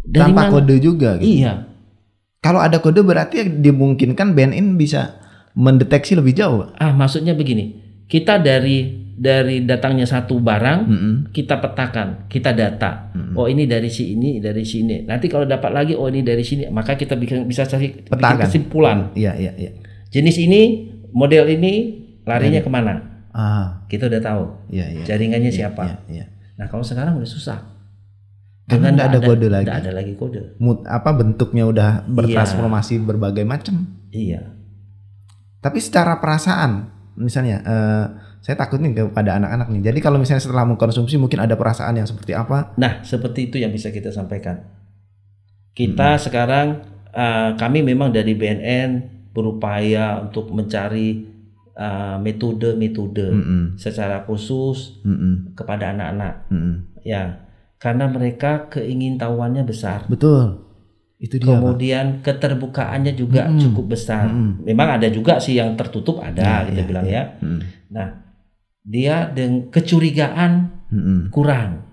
dari tanpa mana? kode juga gitu. iya kalau ada kode berarti dimungkinkan BNN bisa mendeteksi lebih jauh ah maksudnya begini kita dari dari datangnya satu barang mm -hmm. kita petakan, kita data. Mm -hmm. Oh ini dari si ini, dari sini. Nanti kalau dapat lagi oh ini dari sini, maka kita bikin, bisa cari bikin kesimpulan. Iya, iya, iya. Jenis ini, model ini larinya ya. kemana? Ah. Kita udah tahu. Iya, iya. Jaringannya ya, siapa? Iya, iya. Nah, kalau sekarang udah susah. Dengan tidak ada, kode lagi. Tidak ada lagi kode. Mut, apa bentuknya udah iya. bertransformasi iya. berbagai macam. Iya. Tapi secara perasaan misalnya uh, saya takut nih kepada anak-anak nih. Jadi kalau misalnya setelah mengkonsumsi mungkin ada perasaan yang seperti apa? Nah, seperti itu yang bisa kita sampaikan. Kita hmm. sekarang uh, kami memang dari BNN berupaya untuk mencari metode-metode eh, uh, hmm. secara khusus hmm. kepada anak-anak. Hmm. Ya, karena mereka keingintahuannya besar. Betul. Itu dia. Kemudian apa? keterbukaannya juga hmm. cukup besar. Hmm. Memang ada juga sih yang tertutup ada yeah, kita yeah, bilang iya. ya. ya. Hmm. Nah, dia dengan kecurigaan hmm. kurang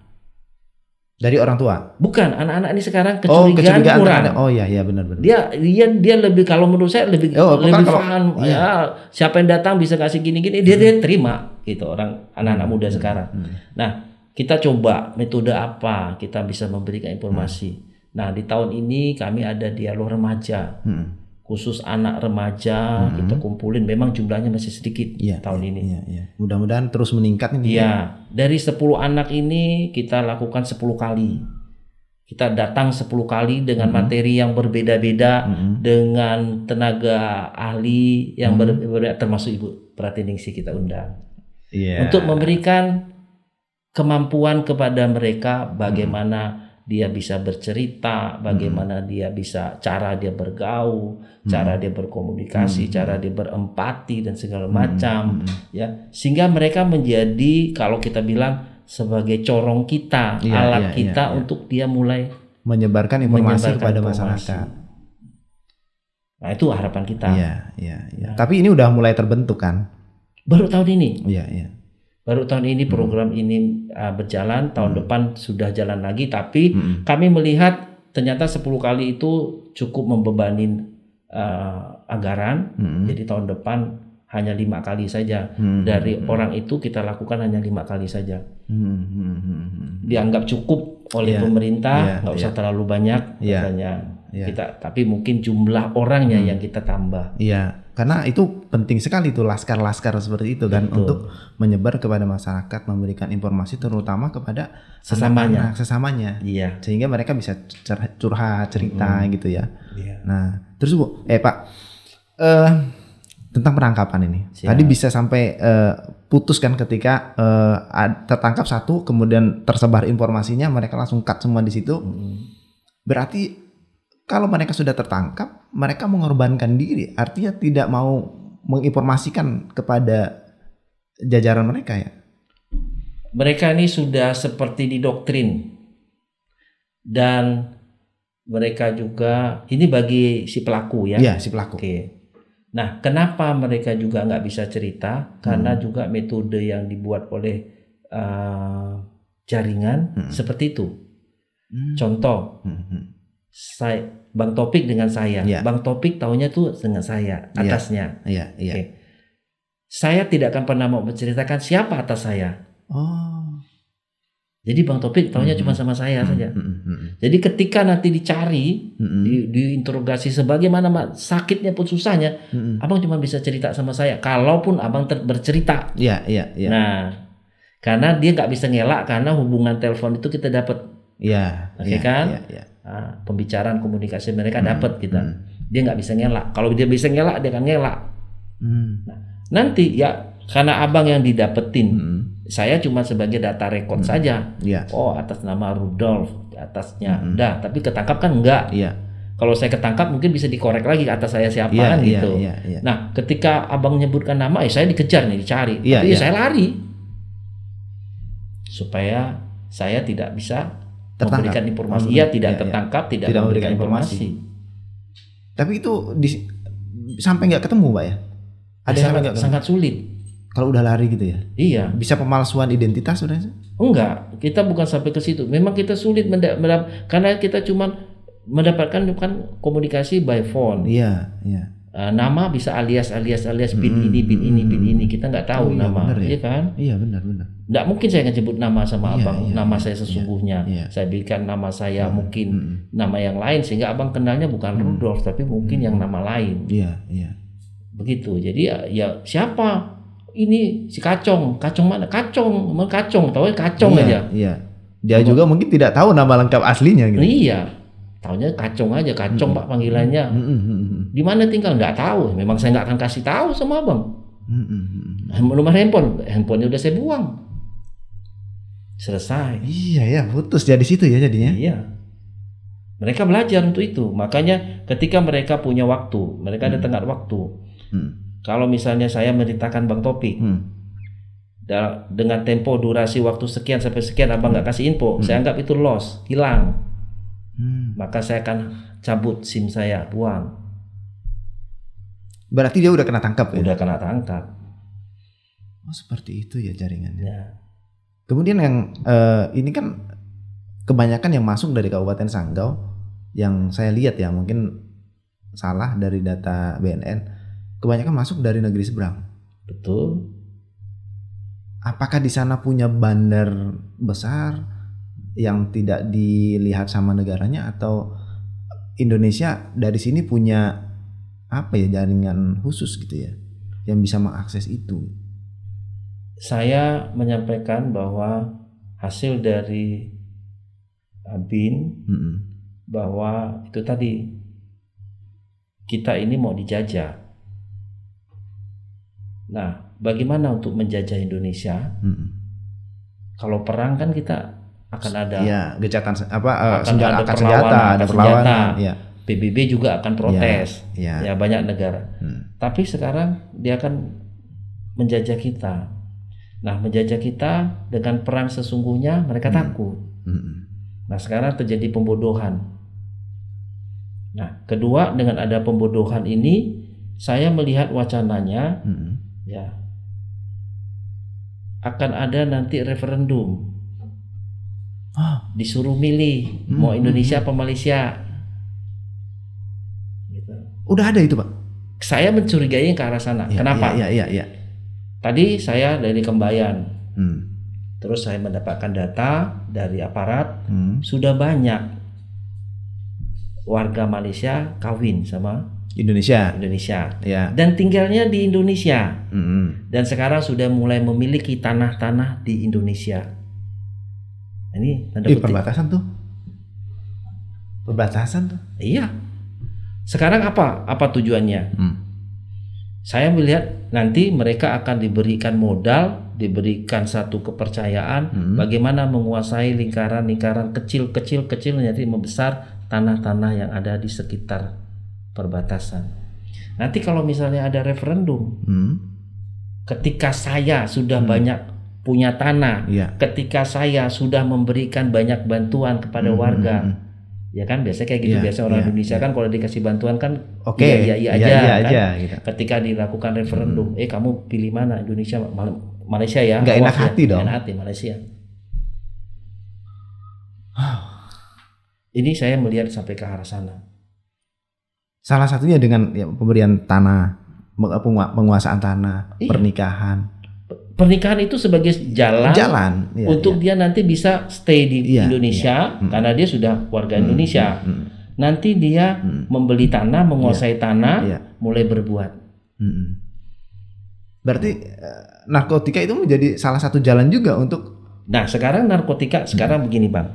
dari orang tua bukan anak-anak ini sekarang kecurigaan, oh, kecurigaan kurang oh iya iya benar-benar dia dia dia lebih kalau menurut saya lebih oh, lebih kalau, iya. ya siapa yang datang bisa kasih gini-gini dia hmm. dia terima gitu orang anak-anak hmm. muda sekarang hmm. nah kita coba metode apa kita bisa memberikan informasi hmm. nah di tahun ini kami ada dialog remaja hmm khusus anak remaja hmm. kita kumpulin memang jumlahnya masih sedikit ya, tahun ini. Ya, ya. Mudah-mudahan terus meningkat nih. Iya, dari 10 anak ini kita lakukan 10 kali. Kita datang 10 kali dengan hmm. materi yang berbeda-beda hmm. dengan tenaga ahli yang hmm. berbeda termasuk Ibu Pratiningsi kita undang. Yeah. Untuk memberikan kemampuan kepada mereka bagaimana hmm dia bisa bercerita, bagaimana hmm. dia bisa cara dia bergaul, hmm. cara dia berkomunikasi, hmm. cara dia berempati dan segala hmm. macam hmm. ya. Sehingga mereka menjadi kalau kita bilang sebagai corong kita, ya, alat ya, kita ya, ya. untuk dia mulai menyebarkan informasi menyebarkan kepada masyarakat. Nah, itu harapan kita. Iya, iya, ya. Ya. Tapi ini udah mulai terbentuk kan? Baru tahun ini. Iya, iya baru tahun ini hmm. program ini uh, berjalan tahun hmm. depan sudah jalan lagi tapi hmm. kami melihat ternyata 10 kali itu cukup membebani uh, anggaran hmm. jadi tahun depan hanya lima kali saja hmm. dari hmm. orang itu kita lakukan hanya lima kali saja hmm. Hmm. hmm. hmm. dianggap cukup oleh yeah. pemerintah iya. nggak yeah. yeah. usah iya. terlalu banyak yeah. katanya yeah. kita tapi mungkin jumlah orangnya hmm. yang kita tambah yeah karena itu penting sekali tuh laskar-laskar seperti itu kan Betul. untuk menyebar kepada masyarakat memberikan informasi terutama kepada sesamanya anak sesamanya iya sehingga mereka bisa curhat cerita hmm. gitu ya iya. nah terus bu eh pak uh, tentang penangkapan ini. Siap. Tadi bisa sampai uh, putus kan ketika uh, tertangkap satu, kemudian tersebar informasinya, mereka langsung cut semua di situ. Hmm. Berarti kalau mereka sudah tertangkap, mereka mengorbankan diri, artinya tidak mau menginformasikan kepada jajaran mereka ya. Mereka ini sudah seperti didoktrin dan mereka juga ini bagi si pelaku ya. Iya, si pelaku. Oke. Nah, kenapa mereka juga nggak bisa cerita? Karena hmm. juga metode yang dibuat oleh uh, jaringan hmm. seperti itu. Hmm. Contoh, hmm. hmm. saya Bang Topik dengan saya. Yeah. Bang Topik tahunya tuh dengan saya iya. atasnya. yeah. Yeah, yeah. okay. Saya tidak akan pernah mau menceritakan siapa atas saya. Oh. Jadi Bang Topik tahunya mm -hmm. cuma sama saya mm -hmm. saja. Mm -hmm. Jadi ketika nanti dicari, mm -hmm. di, diinterogasi sebagaimana sakitnya pun susahnya, mm -hmm. Abang cuma bisa cerita sama saya. Kalaupun Abang ter bercerita. Iya, yeah, iya, yeah, Yeah. Nah, karena dia nggak bisa ngelak karena hubungan telepon itu kita dapat Iya, nah, iya, oke okay ya, kan? Ya, ya. Nah, pembicaraan komunikasi mereka hmm. dapat kita. Hmm. Dia nggak bisa ngelak. Kalau dia bisa ngelak, dia akan ngelak. Hmm. Nah, nanti ya karena abang yang didapetin, hmm. saya cuma sebagai data rekod hmm. saja. Ya. Oh, atas nama Rudolf, atasnya hmm. Anda, tapi ketangkap kan enggak. Iya. Kalau saya ketangkap mungkin bisa dikorek lagi atas saya siapa yeah, iya, gitu. Yeah, yeah. Nah, ketika abang menyebutkan nama, eh saya dikejar nih, dicari. Yeah, tapi yeah. Iya. saya lari supaya saya tidak bisa tertangkap. memberikan informasi. Iya, tidak ya, ya. tertangkap, ya. tidak, tidak memberikan informasi. informasi. Tapi itu di, sampai nggak ketemu, Pak ya? Ada sangat, yang sangat sulit. Kalau udah lari gitu ya? Iya. Bisa pemalsuan identitas sudah? Enggak, kita bukan sampai ke situ. Memang kita sulit mendapat karena kita cuma mendapatkan bukan komunikasi by phone. Iya, iya Eh, nama bisa alias alias alias bin hmm, ini bin ini bin ini kita nggak tahu oh, iya, nama benar ya? ya kan iya benar benar nggak mungkin saya ngejebut nama sama iya, abang iya, nama iya, saya iya, sesungguhnya iya, iya. saya berikan nama saya hmm, mungkin hmm. nama yang lain sehingga abang kenalnya bukan hmm. Rudolf tapi mungkin hmm. yang nama lain iya iya begitu jadi ya, ya, siapa ini si kacong kacong mana kacong mana kacong tahu kacong iya, aja iya dia abang, juga mungkin tidak tahu nama lengkap aslinya gitu iya tahunya kacong aja kacong hmm. pak panggilannya hmm. Hmm. hmm, hmm. Di mana tinggal? Nggak tahu. Memang saya nggak akan kasih tahu sama abang. Mm hmm Nomor handphone, handphonenya udah saya buang. Selesai. Iya ya, putus jadi situ ya jadinya. Iya. Mereka belajar untuk itu. Makanya ketika mereka punya waktu, mereka hmm. ada tengah waktu. Hmm. Kalau misalnya saya menceritakan Bang Topik, hmm dengan tempo durasi waktu sekian sampai sekian abang nggak hmm. kasih info hmm. saya anggap itu loss hilang hmm. maka saya akan cabut sim saya buang Berarti dia udah kena tangkap ya? Udah kena tangkap. Oh seperti itu ya jaringannya. Ya. Kemudian yang uh, ini kan kebanyakan yang masuk dari Kabupaten Sanggau yang saya lihat ya mungkin salah dari data BNN kebanyakan masuk dari negeri seberang. Betul. Apakah di sana punya bandar besar yang tidak dilihat sama negaranya atau Indonesia dari sini punya apa ya jaringan khusus gitu ya yang bisa mengakses itu. Saya menyampaikan bahwa hasil dari BIN mm -mm. bahwa itu tadi kita ini mau dijajah. Nah, bagaimana untuk menjajah Indonesia? Mm -mm. Kalau perang kan kita akan ada ya gejatan apa eh, akan senjata, ada akan perlawanan, senjata, ada perlawanan, Ya PBB juga akan iya, protes. Ya, ya. ya banyak negara. Hmm. Tapi sekarang dia akan menjajah kita. Nah, menjajah kita dengan perang sesungguhnya mereka hmm. takut. Hmm. Nah, sekarang terjadi pembodohan. Nah, kedua dengan ada pembodohan ini saya melihat wacananya hmm. ya akan ada nanti referendum. Oh. Disuruh milih mau hmm. Indonesia hmm. apa Malaysia Udah ada itu pak? Saya mencurigainya ke arah sana. Ya, Kenapa? Iya iya iya. Tadi saya dari Kembayan. Hmm. Terus saya mendapatkan data dari aparat hmm. sudah banyak warga Malaysia kawin sama Indonesia. Indonesia. Ya. Dan tinggalnya di Indonesia. Hmm. Dan sekarang sudah mulai memiliki tanah-tanah di Indonesia. Ini tanda Ih, perbatasan tuh. Perbatasan tuh. Iya. Sekarang apa? Apa tujuannya? Hmm. Saya melihat nanti mereka akan diberikan modal, diberikan satu kepercayaan, hmm. bagaimana menguasai lingkaran-lingkaran kecil-kecil kecil nanti membesar tanah-tanah yang ada di sekitar perbatasan. Nanti kalau misalnya ada referendum, hmm. ketika saya sudah hmm. banyak punya tanah, ya. ketika saya sudah memberikan banyak bantuan kepada hmm. hmm warga, hmm, hmm ya kan biasa kayak gitu yeah, biasa orang yeah, Indonesia yeah. kan kalau dikasih bantuan kan oke okay, iya iya, iya, iya aja, iya, kan? iya, gitu. ketika dilakukan referendum hmm. eh kamu pilih mana Indonesia Mal Malaysia ya nggak enak ya, hati ya. dong enak hati Malaysia ini saya melihat sampai ke arah sana salah satunya dengan ya, pemberian tanah penguasaan tanah iya. pernikahan pernikahan itu sebagai jalan, jalan ya, untuk ya. dia nanti bisa stay di ya, Indonesia ya. karena dia sudah warga hmm. Indonesia. Hmm. hmm. Nanti dia hmm. membeli tanah, menguasai ya. tanah, ya. mulai berbuat. Hmm. hmm. Berarti eh, narkotika itu menjadi salah satu jalan juga untuk. Nah sekarang narkotika sekarang begini bang,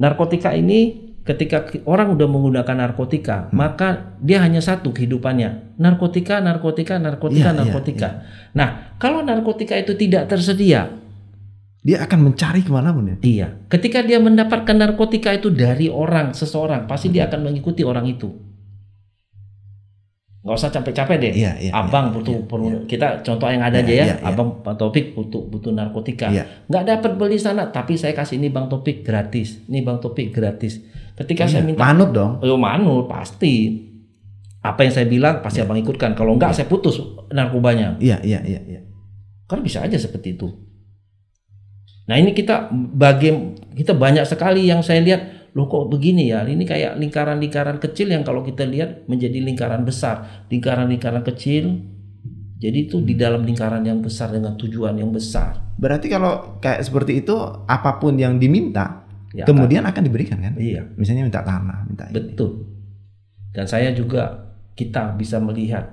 narkotika ini ketika orang udah menggunakan narkotika, hmm. maka dia hanya satu kehidupannya, narkotika, narkotika, narkotika, ya, narkotika. Ya, ya. Nah, kalau narkotika itu tidak tersedia, dia akan mencari kemana pun ya. Iya. Ketika dia mendapatkan narkotika itu dari orang, seseorang, pasti hmm. dia akan mengikuti orang itu. Gak usah capek-capek deh. Ya, ya, Abang ya, butuh ya, perlu ya. kita contoh yang ada ya, aja ya. ya, Abang Pak Topik butuh butuh narkotika. Ya. Gak dapat beli sana, tapi saya kasih ini Bang Topik gratis. Ini Bang Topik gratis Ketika iya, saya minta manut dong. Oh, manut pasti. Apa yang saya bilang pasti ya. abang ikutkan. Kalau enggak ya. saya putus narkobanya. Iya iya iya. iya. Kan bisa aja seperti itu. Nah ini kita bagi kita banyak sekali yang saya lihat loh kok begini ya ini kayak lingkaran-lingkaran kecil yang kalau kita lihat menjadi lingkaran besar lingkaran-lingkaran kecil jadi itu di dalam lingkaran yang besar dengan tujuan yang besar berarti kalau kayak seperti itu apapun yang diminta Ya, Kemudian akan. akan diberikan kan? Iya. Misalnya minta tanah, minta Betul. Dan saya juga kita bisa melihat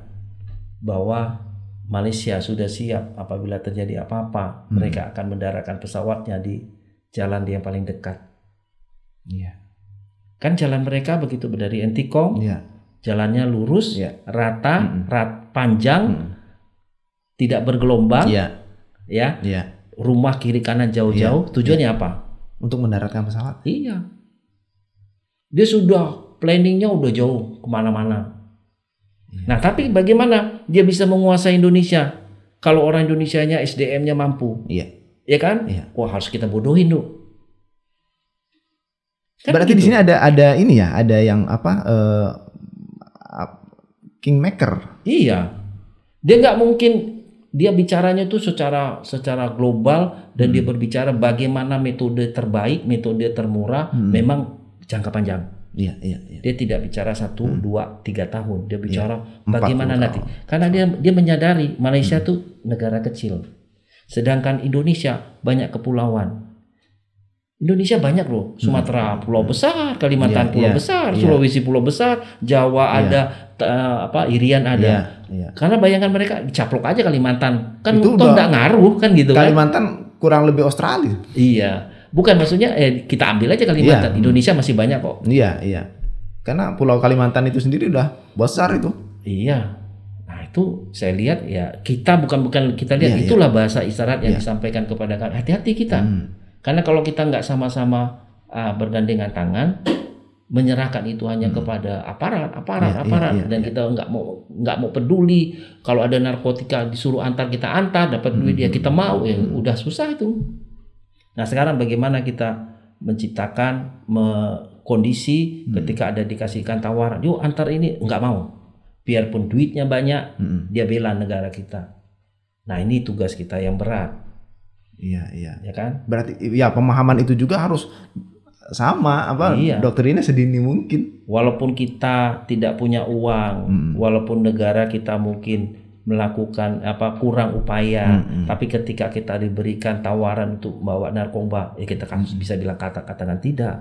bahwa Malaysia sudah siap apabila terjadi apa-apa, hmm. mereka akan mendaratkan pesawatnya di jalan yang paling dekat. Iya. Kan jalan mereka begitu dari Entikong, iya. jalannya lurus, iya. rata, mm -mm. rat panjang, mm. tidak bergelombang. Iya. Ya. Iya. Rumah kiri kanan jauh-jauh, iya. tujuannya iya. apa? untuk mendaratkan pesawat? Iya. Dia sudah planningnya udah jauh kemana-mana. Iya. Nah tapi bagaimana dia bisa menguasai Indonesia kalau orang Indonesia-nya SDM-nya mampu? Iya. Ya kan? Iya. Wah harus kita bodohin tuh. Kan Berarti gitu. di sini ada ada ini ya, ada yang apa uh, kingmaker. Iya. Dia nggak mungkin dia bicaranya itu secara secara global dan hmm. dia berbicara bagaimana metode terbaik, metode termurah, hmm. memang jangka panjang. Iya, iya, iya. Dia tidak bicara satu, hmm. dua, tiga tahun. Dia bicara ya, bagaimana tahun. nanti. Karena dia dia menyadari Malaysia hmm. negara kecil, sedangkan Indonesia banyak kepulauan. Indonesia banyak loh, hmm. Sumatera hmm. pulau besar, Kalimantan yeah, pulau yeah, besar, yeah. Sulawesi pulau besar, Jawa yeah. ada, uh, apa Irian ada. Yeah Iya. Karena bayangkan mereka dicaplok aja Kalimantan, kan itu toh nggak ngaruh kan gitu kan? Kalimantan kurang lebih Australia. Iya, bukan maksudnya eh, kita ambil aja Kalimantan. Iya. Indonesia masih banyak kok. Iya iya, karena Pulau Kalimantan itu sendiri udah besar itu. Iya. Nah itu saya lihat ya kita bukan bukan kita lihat iya, iya. itulah iya. bahasa isyarat yang iya. disampaikan kepada kami. Hati-hati kita, hmm. karena kalau kita nggak sama-sama uh, ah, bergandengan tangan menyerahkan itu hanya hmm. kepada aparat, aparat, yeah, iya, aparat, yeah, yeah, dan yeah. kita nggak mau nggak mau peduli kalau ada narkotika disuruh antar kita antar, dapat duit ya hmm. ya kita mau ya hmm. udah susah itu. Nah sekarang bagaimana kita menciptakan me kondisi hmm. ketika ada dikasihkan tawaran, yuk antar ini nggak mau, biarpun duitnya banyak, hmm. dia bela negara kita. Nah ini tugas kita yang berat. Iya iya. Ya kan? Berarti ya pemahaman itu juga harus sama apa iya. ini sedini mungkin. Walaupun kita tidak punya uang, hmm. walaupun negara kita mungkin melakukan apa kurang upaya, hmm, tapi ketika kita diberikan tawaran untuk bawa narkoba, ya kita kan hmm. bisa bilang kata-katakan tidak.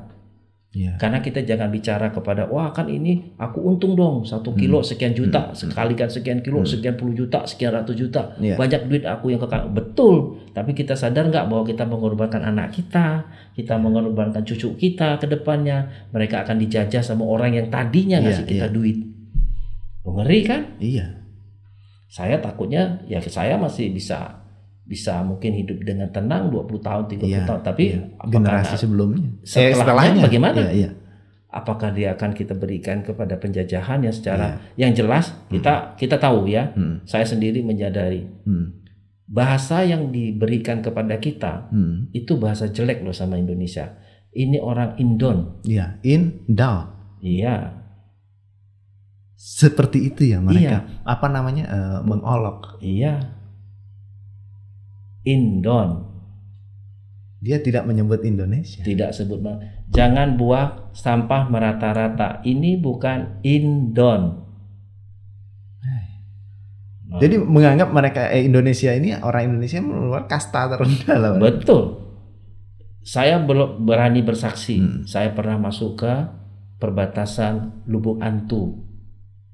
Yeah. Karena kita jangan bicara kepada wah kan ini aku untung dong satu kilo hmm. sekian juta hmm. kan sekian kilo hmm. sekian puluh juta sekian ratus juta yeah. banyak duit aku yang kekal betul tapi kita sadar nggak bahwa kita mengorbankan anak kita kita mengorbankan cucu kita ke depannya mereka akan dijajah sama orang yang tadinya iya, ngasih kita yeah. duit ngeri kan iya yeah. saya takutnya ya saya masih bisa bisa mungkin hidup dengan tenang 20 tahun 30 yeah, iya, tahun tapi yeah. Iya. generasi sebelumnya setelahnya, eh, setelahnya bagaimana yeah, yeah. apakah dia akan kita berikan kepada penjajahan yang secara yeah. yang jelas kita hmm. kita tahu ya hmm. saya sendiri menyadari hmm. bahasa yang diberikan kepada kita hmm. itu bahasa jelek loh sama Indonesia ini orang Indon ya in down iya seperti itu ya mereka iya. apa namanya uh, mengolok iya Indon. Dia tidak menyebut Indonesia. Tidak sebut. Jangan buang sampah merata-rata. Ini bukan Indon. Nah. Jadi menganggap mereka eh, Indonesia ini orang Indonesia luar kasta terendah lah. Betul. Saya belum berani bersaksi. Hmm. Saya pernah masuk ke perbatasan Lubuk Antu.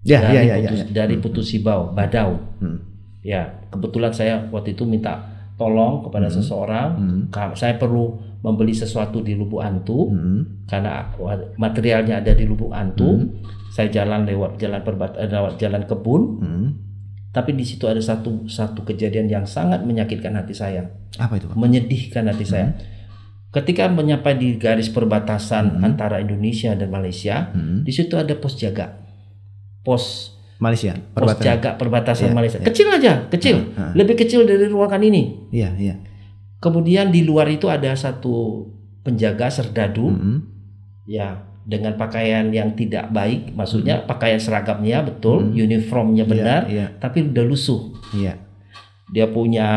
Ya, dari ya, ya, ya putus, ya, ya. dari hmm. Badau. Hmm. Ya, kebetulan saya waktu itu minta tolong kepada hmm. seseorang, hmm. saya perlu membeli sesuatu di lubuk antu hmm. karena materialnya ada di lubuk antu. Hmm. Saya jalan lewat jalan perbat eh, lewat jalan kebun. Hmm. Tapi di situ ada satu satu kejadian yang sangat menyakitkan hati saya. Apa itu? Pak? Menyedihkan hati hmm. saya. Ketika menyampai di garis perbatasan hmm. antara Indonesia dan Malaysia, hmm. di situ ada pos jaga. Pos Malaysia. Oh, perbatasan. Pos jaga perbatasan yeah, Malaysia. Yeah. Kecil aja, kecil. Uh, uh. Lebih kecil dari ruangan ini. Iya, iya. Kemudian di luar itu ada satu penjaga serdadu. Mm -hmm. Ya, dengan pakaian yang tidak baik, maksudnya mm -hmm. pakaian seragamnya betul, mm -hmm. uniformnya iya, benar, yeah, yeah. tapi udah lusuh. Iya. Yeah. Dia punya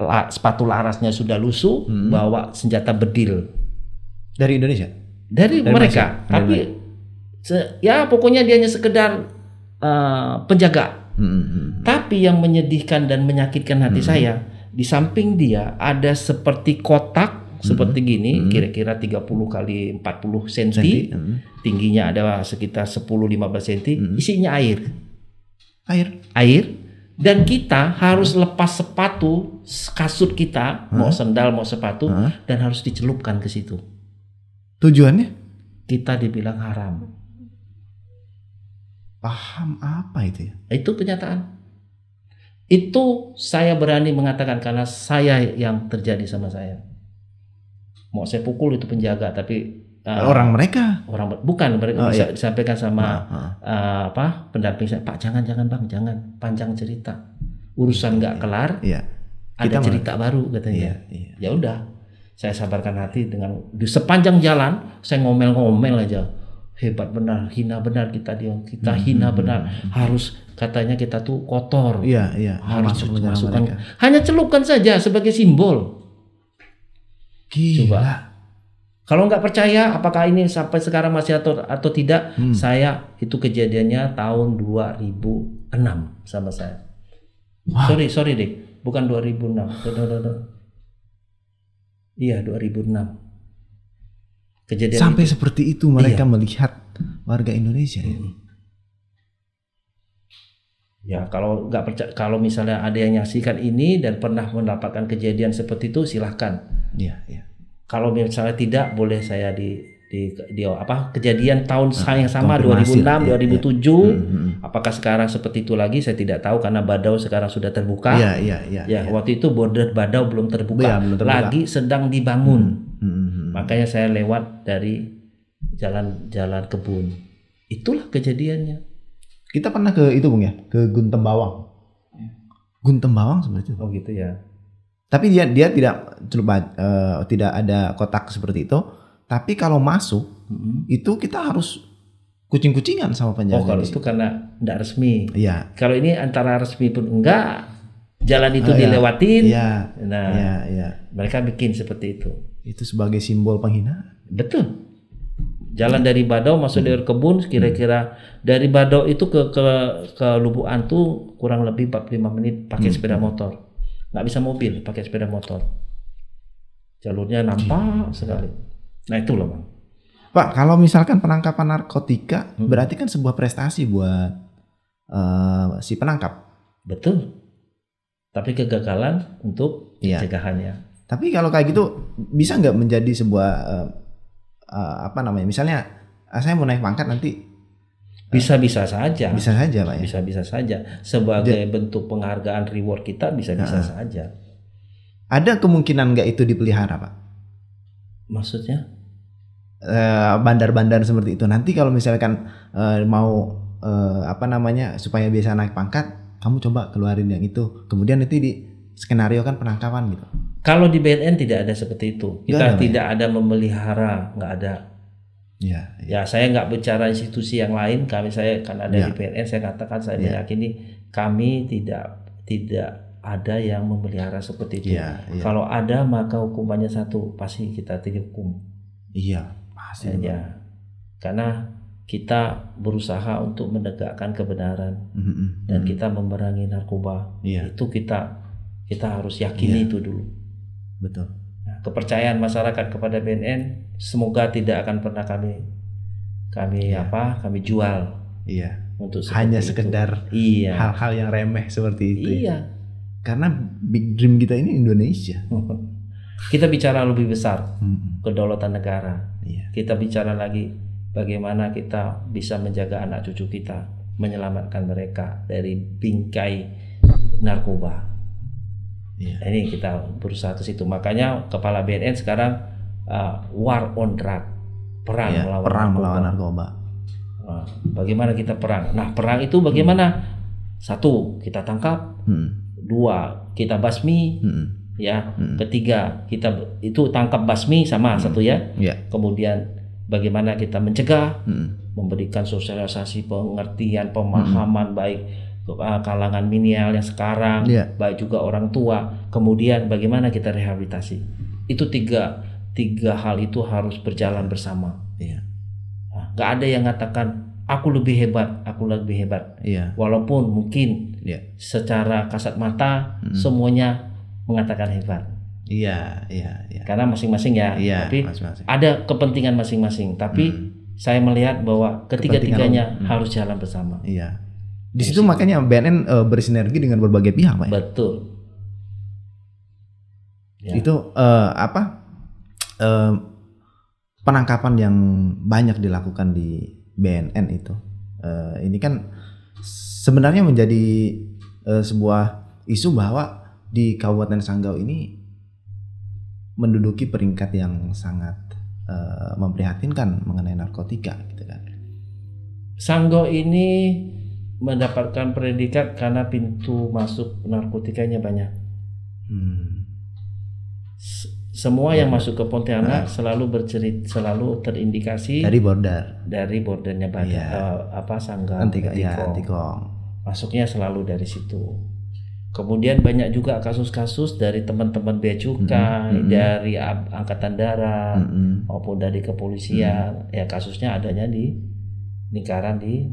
la sepatu larasnya sudah lusuh, mm -hmm. bawa senjata bedil. Dari Indonesia? Dari, dari mereka, tapi dari ya pokoknya dia hanya sekedar uh, penjaga. Hmm. Tapi yang menyedihkan dan menyakitkan hati hmm. saya, di samping dia ada seperti kotak mm-hmm. seperti gini, hmm. kira-kira 30 kali 40 cm, hmm. tingginya ada sekitar 10-15 cm, hmm. isinya air. Air. Air. Dan kita harus lepas sepatu, kasut kita, hmm. mau sendal, mau sepatu, hmm. dan harus dicelupkan ke situ. Tujuannya? Kita dibilang haram. Paham apa itu ya? Nah, itu kenyataan. Itu saya berani mengatakan karena saya yang terjadi sama saya. Mau saya pukul itu penjaga tapi uh, orang mereka orang bukan mereka oh, iya. disampaikan sama uh, uh. Uh, apa pendamping saya Pak jangan jangan Bang jangan panjang cerita urusan nggak iya, kelar iya. ada Kita cerita baru katanya iya, iya, ya udah saya sabarkan hati dengan di sepanjang jalan saya ngomel-ngomel aja hebat benar, hina benar kita dia, kita hmm. hina hmm, benar. Hmm, hmm. Harus katanya kita tuh kotor. Iya, iya. Harus masukkan. Hanya celupkan saja sebagai simbol. Gila. Coba. Kalau nggak percaya apakah ini sampai sekarang masih atau atau tidak, hmm. saya itu kejadiannya tahun 2006 sama saya. Wah. Sorry, sorry deh. Bukan 2006. Iya, 2006 Kejadian Sampai itu. seperti itu mereka iya. melihat warga Indonesia. Hmm. Ya. kalau nggak percaya kalau misalnya ada yang nyaksikan ini dan pernah mendapatkan kejadian seperti itu silahkan. Iya. Ya. Kalau misalnya tidak boleh saya di di, di apa kejadian tahun nah, yang ah, sama 2006 ya, 2007 ya. apakah sekarang seperti itu lagi saya tidak tahu karena Badau sekarang sudah terbuka. Iya, iya, iya Ya, ya, ya, ya. waktu itu border Badau belum terbuka, ya, belum terbuka. lagi sedang dibangun. Hmm Hmm. Makanya saya lewat dari jalan-jalan kebun. Itulah kejadiannya. Kita pernah ke itu Bung ya, ke Guntem Bawang. Ya. Guntem Bawang sebenarnya. Oh gitu ya. Tapi dia dia tidak coba uh, eh, tidak ada kotak seperti itu. Tapi kalau masuk hmm. itu kita harus kucing-kucingan sama penjaga. Oh kalau itu karena tidak resmi. Iya. Kalau ini antara resmi pun enggak, jalan itu oh, iya. dilewatin. Iya. Nah, iya, iya. mereka bikin seperti itu itu sebagai simbol penghina Betul. Jalan dari Badau masuk hmm. dari kebun kira-kira dari Badau itu ke ke ke Lubuk Antu kurang lebih 45 menit pakai hmm. sepeda motor. Nggak bisa mobil, pakai sepeda motor. Jalurnya nampak hmm. sekali. Nah, itu loh, Bang. Pak, kalau misalkan penangkapan narkotika hmm. berarti kan sebuah prestasi buat uh, si penangkap. Betul. Tapi kegagalan untuk iya. pencegahannya. Ya. Tapi kalau kayak gitu bisa nggak menjadi sebuah uh, uh, apa namanya? Misalnya ah, saya mau naik pangkat nanti bisa-bisa saja. Bisa saja, Pak ya. Bisa-bisa saja. Sebagai Jadi, bentuk penghargaan reward kita bisa-bisa uh, saja. Ada kemungkinan nggak itu dipelihara, Pak? Maksudnya? Eh, bandar-bandar uh, seperti itu. Nanti kalau misalkan uh, mau uh, apa namanya supaya bisa naik pangkat, kamu coba keluarin yang itu. Kemudian nanti di skenario kan penangkapan gitu. Kalau di BNN tidak ada seperti itu. Kita gak tidak ada memelihara, nggak ada. Ya, ya. ya saya nggak bicara institusi yang lain. Kami saya karena ada ya. di BNN, saya katakan saya ya. meyakini kami tidak tidak ada yang memelihara seperti itu. Ya, ya. Kalau ada maka hukumannya satu, pasti kita dihukum. Iya, pasti. Ya, karena kita berusaha untuk menegakkan kebenaran mm -hmm. dan kita memerangi narkoba. Ya. Itu kita kita harus yakini ya. itu dulu. Betul. Nah, kepercayaan masyarakat kepada BNN semoga tidak akan pernah kami kami ya. apa? Kami jual. Iya. Untuk hanya sekedar hal iya. hal-hal yang remeh seperti itu. Ya. Iya. Karena big dream kita ini Indonesia. <laughs> kita bicara lebih besar hmm. kedaulatan negara. Iya. Kita bicara lagi bagaimana kita bisa menjaga anak cucu kita, menyelamatkan mereka dari bingkai narkoba. Yeah. Iya. Ini kita berusaha ke situ. Makanya kepala BNN sekarang uh, war on drug, perang yeah, melawan perang narkoba. melawan narkoba. Uh, bagaimana kita perang? Nah, perang itu bagaimana? Hmm. Satu, kita tangkap. Hmm. Dua, kita basmi. Hmm. Ya. Hmm. Ketiga, kita itu tangkap basmi sama hmm. satu ya. Yeah. Kemudian bagaimana kita mencegah, hmm. memberikan sosialisasi, pengertian, pemahaman hmm. baik Eh, kalangan minial yang sekarang, yeah. baik juga orang tua. Kemudian bagaimana kita rehabilitasi? Itu tiga tiga hal itu harus berjalan bersama. Yeah. Nah, gak ada yang mengatakan aku lebih hebat, aku lebih hebat. Yeah. Walaupun mungkin yeah. secara kasat mata mm. semuanya mengatakan hebat. Iya, iya, yeah. Karena masing-masing ya, yeah, tapi masing -masing. ada kepentingan masing-masing. Tapi hmm. saya melihat bahwa ketiga-tiganya hmm. harus jalan bersama. Iya. Di situ iya makanya BNN uh, eh, bersinergi dengan berbagai pihak, Pak. Ya? Betul. Ya. Itu uh, apa? Uh, penangkapan yang banyak dilakukan di BNN itu. Uh, ini kan sebenarnya menjadi uh, sebuah isu bahwa di Kabupaten Sanggau ini menduduki peringkat yang sangat uh, memprihatinkan mengenai narkotika gitu kan. Sanggau ini mendapatkan predikat karena pintu masuk narkotikanya banyak. Hmm. Semua yang nah. masuk ke Pontianak nah. selalu bercerit, selalu terindikasi dari border, dari bordernya banyak iya. eh, ya. uh, apa sangga antikong. Ya, antikong. Masuknya selalu dari situ. Kemudian banyak juga kasus-kasus dari teman-teman bea cukai, mm -hmm. dari angkatan darat mm -hmm. maupun dari kepolisian. Mm -hmm. Ya kasusnya adanya di lingkaran di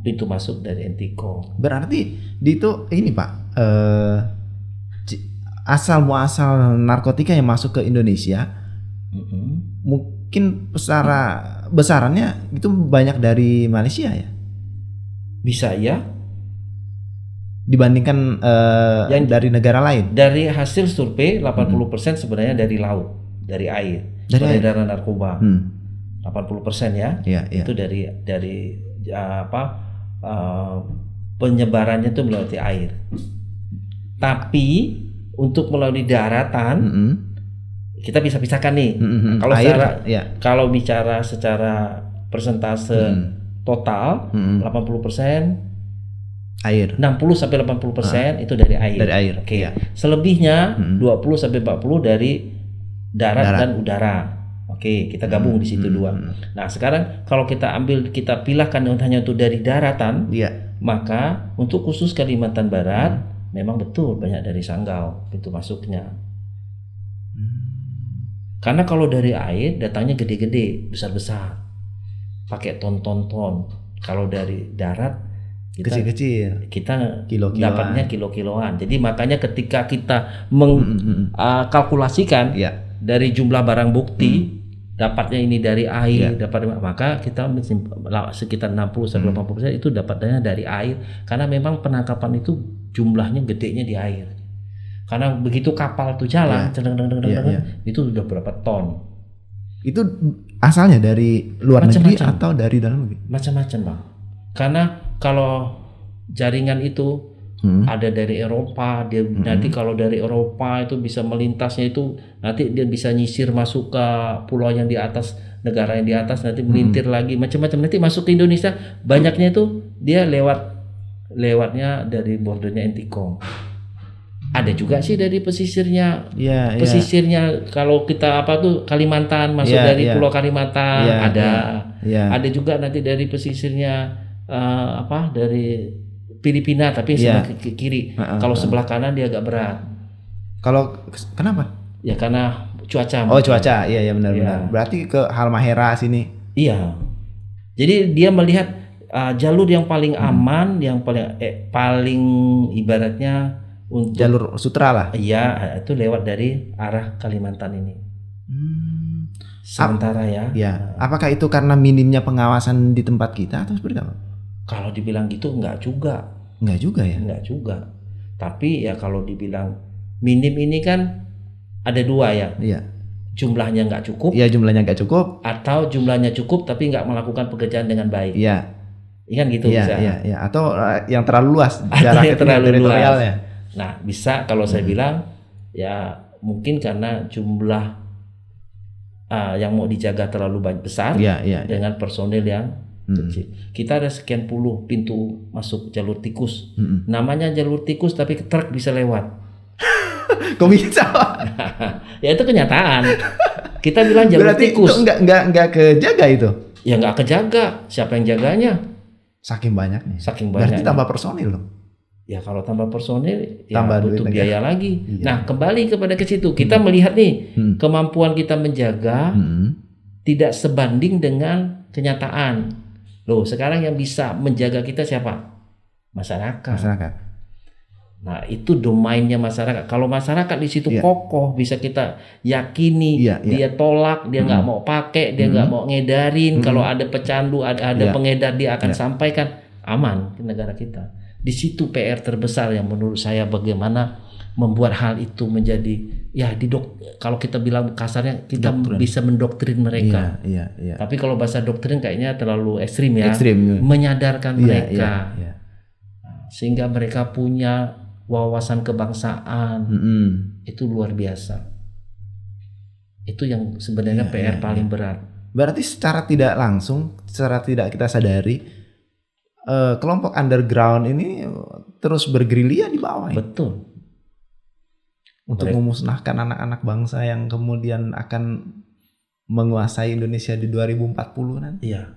pintu masuk dari Entiko. Berarti di itu ini Pak eh, asal muasal narkotika yang masuk ke Indonesia mm-hmm. mungkin secara besarannya itu banyak dari Malaysia ya? Bisa ya? Dibandingkan eh, yang dari negara lain? Dari hasil survei 80% mm-hmm. sebenarnya dari laut, dari air, dari peredaran narkoba. Hmm. 80% ya. Iya, iya. Itu dari dari Eh, apa uh, penyebarannya itu melalui air. Tapi untuk melalui daratan mm -hmm. kita bisa pisahkan nih. Mm -hmm. Kalau air, secara ya. kalau bicara secara persentase mm. total mm -hmm. 80% air. 60 sampai 80 persen ah. itu dari air. Dari air. Oke. Okay. Ya. Selebihnya hmm. 20 sampai 40 dari darat, darat dan udara. Oke, kita gabung di situ hmm. dua. Nah, sekarang kalau kita ambil kita pilahkan hanya untuk dari daratan, ya. maka untuk khusus Kalimantan Barat hmm. memang betul banyak dari Sanggau pintu masuknya. Hmm. Karena kalau dari air datangnya gede-gede, besar-besar. Pakai ton-ton-ton. Kalau dari darat kita, kecil-kecil kita kilo -kiloan. dapatnya kilo-kiloan. Jadi makanya ketika kita mengkalkulasikan hmm, hmm. uh, dari jumlah barang bukti hmm. dapatnya ini dari air, yeah. dapat maka kita sekitar 60 sampai 80 hmm. persen itu dapatnya dari air karena memang penangkapan itu jumlahnya gedenya di air. Karena begitu kapal itu jalan, yeah. Cedeng, deng, deng, yeah, ya, deng, yeah. itu sudah berapa ton. Itu asalnya dari luar macem -macem. negeri atau dari dalam negeri? Macam-macam, Bang. Karena kalau jaringan itu hmm. ada dari Eropa dia hmm. nanti kalau dari Eropa itu bisa melintasnya itu nanti dia bisa nyisir masuk ke pulau yang di atas negara yang di atas nanti hmm. melintir hmm. lagi macam-macam nanti masuk ke Indonesia banyaknya itu dia lewat lewatnya dari bordernya Entikong ada juga sih dari pesisirnya yeah, ya. pesisirnya yeah. kalau kita apa tuh Kalimantan masuk yeah, dari yeah. Pulau Kalimantan yeah, ada yeah, yeah. ada juga nanti dari pesisirnya uh, apa dari Filipina tapi yeah. sebelah ke kiri. Uh, uh, Kalau sebelah kanan dia agak berat. Kalau kenapa? Ya karena cuaca. Oh, mungkin. cuaca. Iya, iya benar-benar. Yeah. Iya. Berarti ke Halmahera sini. Iya. Jadi dia melihat uh, jalur yang paling hmm. aman, yang paling eh, paling ibaratnya untuk jalur sutra lah. Iya, eh, itu lewat dari arah Kalimantan ini. Hmm. Sementara Ap ya. Iya. Nah. Apakah itu karena minimnya pengawasan di tempat kita atau seperti apa? Kalau dibilang gitu nggak juga. Enggak juga ya? Enggak juga. Tapi ya kalau dibilang minim ini kan ada dua ya. Iya. Jumlahnya nggak cukup. Iya jumlahnya nggak cukup. Atau jumlahnya cukup tapi nggak melakukan pekerjaan dengan baik. Iya. iya kan gitu ya, bisa. Iya, iya. Atau eh, yang terlalu luas jarak yang terlalu luas. Nah bisa kalau hmm. saya bilang ya mungkin karena jumlah uh, yang mau dijaga terlalu banyak besar iya, ya, ya. dengan personil yang hmm. Kita ada sekian puluh pintu masuk jalur tikus. Hmm. Namanya jalur tikus tapi truk bisa lewat. <laughs> Kok bisa? <laughs> ya itu kenyataan. Kita bilang jalur Berarti tikus. Itu enggak enggak enggak kejaga itu. Ya enggak kejaga. Siapa yang jaganya? Saking banyaknya. Saking banyak Berarti tambah personil loh. Ya kalau tambah personil ya tambah duit biaya negara. lagi. Iya. Nah, kembali kepada ke situ. Kita hmm. melihat nih hmm. kemampuan kita menjaga hmm. tidak sebanding dengan kenyataan. Loh, sekarang yang bisa menjaga kita siapa? Masyarakat. Masyarakat. Nah, itu domainnya masyarakat. Kalau masyarakat di situ yeah. kokoh, bisa kita yakini, yeah, yeah. dia tolak, dia nggak mm. mau pakai, dia nggak mm. mau ngedarin. Mm. Kalau hmm. ada pecandu, ada, ada yeah. pengedar, dia akan yeah. sampaikan aman ke negara kita. Di situ PR terbesar yang menurut saya bagaimana membuat hal itu menjadi ya didok kalau kita bilang kasarnya kita doktrin. bisa mendoktrin mereka. Iya, iya, iya. Tapi kalau bahasa doktrin kayaknya terlalu ekstrim ya. Ekstrim. Iya. Menyadarkan iya, mereka iya, iya. sehingga mereka punya wawasan kebangsaan mm -hmm. itu luar biasa. Itu yang sebenarnya iya, PR iya, paling iya. berat. Berarti secara tidak langsung, secara tidak kita sadari eh, kelompok underground ini terus bergerilya di bawah. Ya? untuk Mereka. memusnahkan anak-anak bangsa yang kemudian akan menguasai Indonesia di 2040 nanti. Iya.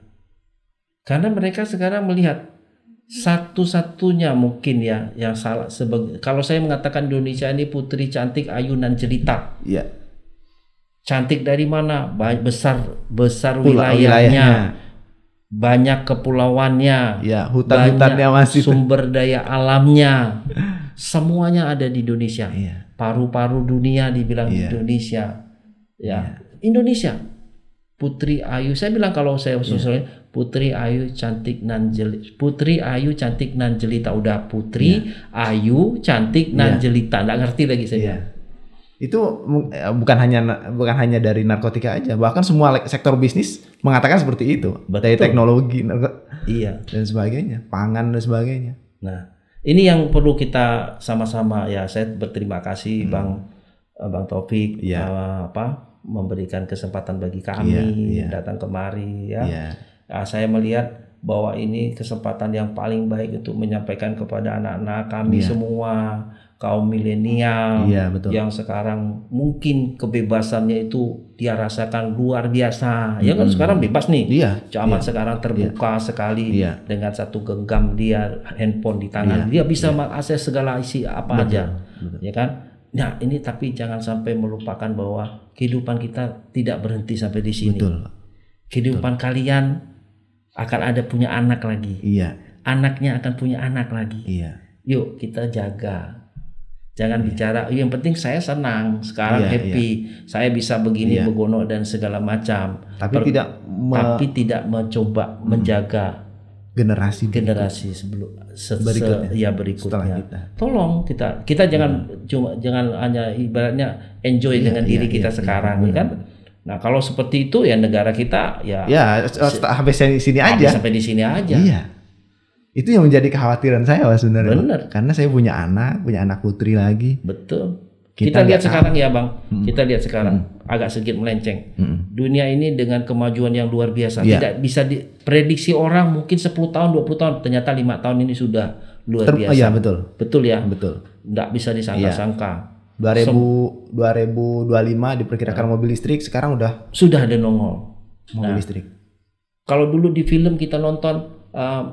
Karena mereka sekarang melihat satu-satunya mungkin ya yang salah sebagai kalau saya mengatakan Indonesia ini putri cantik ayunan jelita. Iya. Cantik dari mana? Besar besar wilayahnya. wilayahnya banyak kepulauannya, ya, hutan-hutannya masih sumber daya alamnya. <laughs> semuanya ada di Indonesia. paru iya. Paru-paru dunia dibilang yeah. Indonesia. Ya, yeah. Indonesia. Putri Ayu, saya bilang kalau saya iya. susulnya yeah. Putri Ayu cantik nan jelita. Putri Ayu cantik nan jelita udah Putri yeah. Ayu cantik iya. nan jelita. Nggak ngerti lagi saya. Yeah. Itu eh, bukan hanya bukan hanya dari narkotika aja, bahkan semua sektor bisnis mengatakan seperti itu. Betul. Dari teknologi, iya dan sebagainya, pangan dan sebagainya. Nah, ini yang perlu kita sama-sama ya saya berterima kasih hmm. bang eh, bang Taufik ya. uh, apa memberikan kesempatan bagi kami ya, ya. datang kemari ya ya. nah, saya melihat bahwa ini kesempatan yang paling baik untuk menyampaikan kepada anak-anak kami ya. semua kaum milenial iya, yang sekarang mungkin kebebasannya itu dia rasakan luar biasa. Ya kan sekarang bebas nih. Iya. Zaman iya. sekarang terbuka iya. sekali iya. dengan satu genggam dia handphone di tangan. Iya. Dia bisa iya. mengakses segala isi apa betul. aja. Betul. Ya kan? Nah, ini tapi jangan sampai melupakan bahwa kehidupan kita tidak berhenti sampai di sini. Betul. Kehidupan betul. kalian akan ada punya anak lagi. Iya. Anaknya akan punya anak lagi. Iya. Yuk kita jaga Jangan hmm. bicara oh, yang penting saya senang, sekarang yeah, happy, yeah. saya bisa begini yeah. begono dan segala macam. Tapi per, tidak me, tapi tidak mencoba hmm. menjaga generasi generasi sebelum se, berikutnya. ya berikutnya. kita. Tolong kita kita iya. jangan cuma jangan hanya ibaratnya enjoy yeah, dengan yeah, diri yeah, kita yeah, sekarang yeah, kan. Nah, kalau seperti itu ya negara kita ya Ya, sampai sini aja. Sampai di sini aja. yeah itu yang menjadi kekhawatiran saya mas sebenarnya bener karena saya punya anak punya anak putri lagi betul kita, kita lihat sekarang ya bang hmm. kita lihat sekarang hmm. agak sedikit melenceng hmm. dunia ini dengan kemajuan yang luar biasa yeah. tidak bisa diprediksi orang mungkin 10 tahun 20 tahun ternyata lima tahun ini sudah luar Ter biasa iya betul betul ya betul tidak bisa disangka-sangka yeah. 2000 2025 diperkirakan nah. mobil listrik sekarang udah sudah ada nongol mobil nah, listrik kalau dulu di film kita nonton Eh,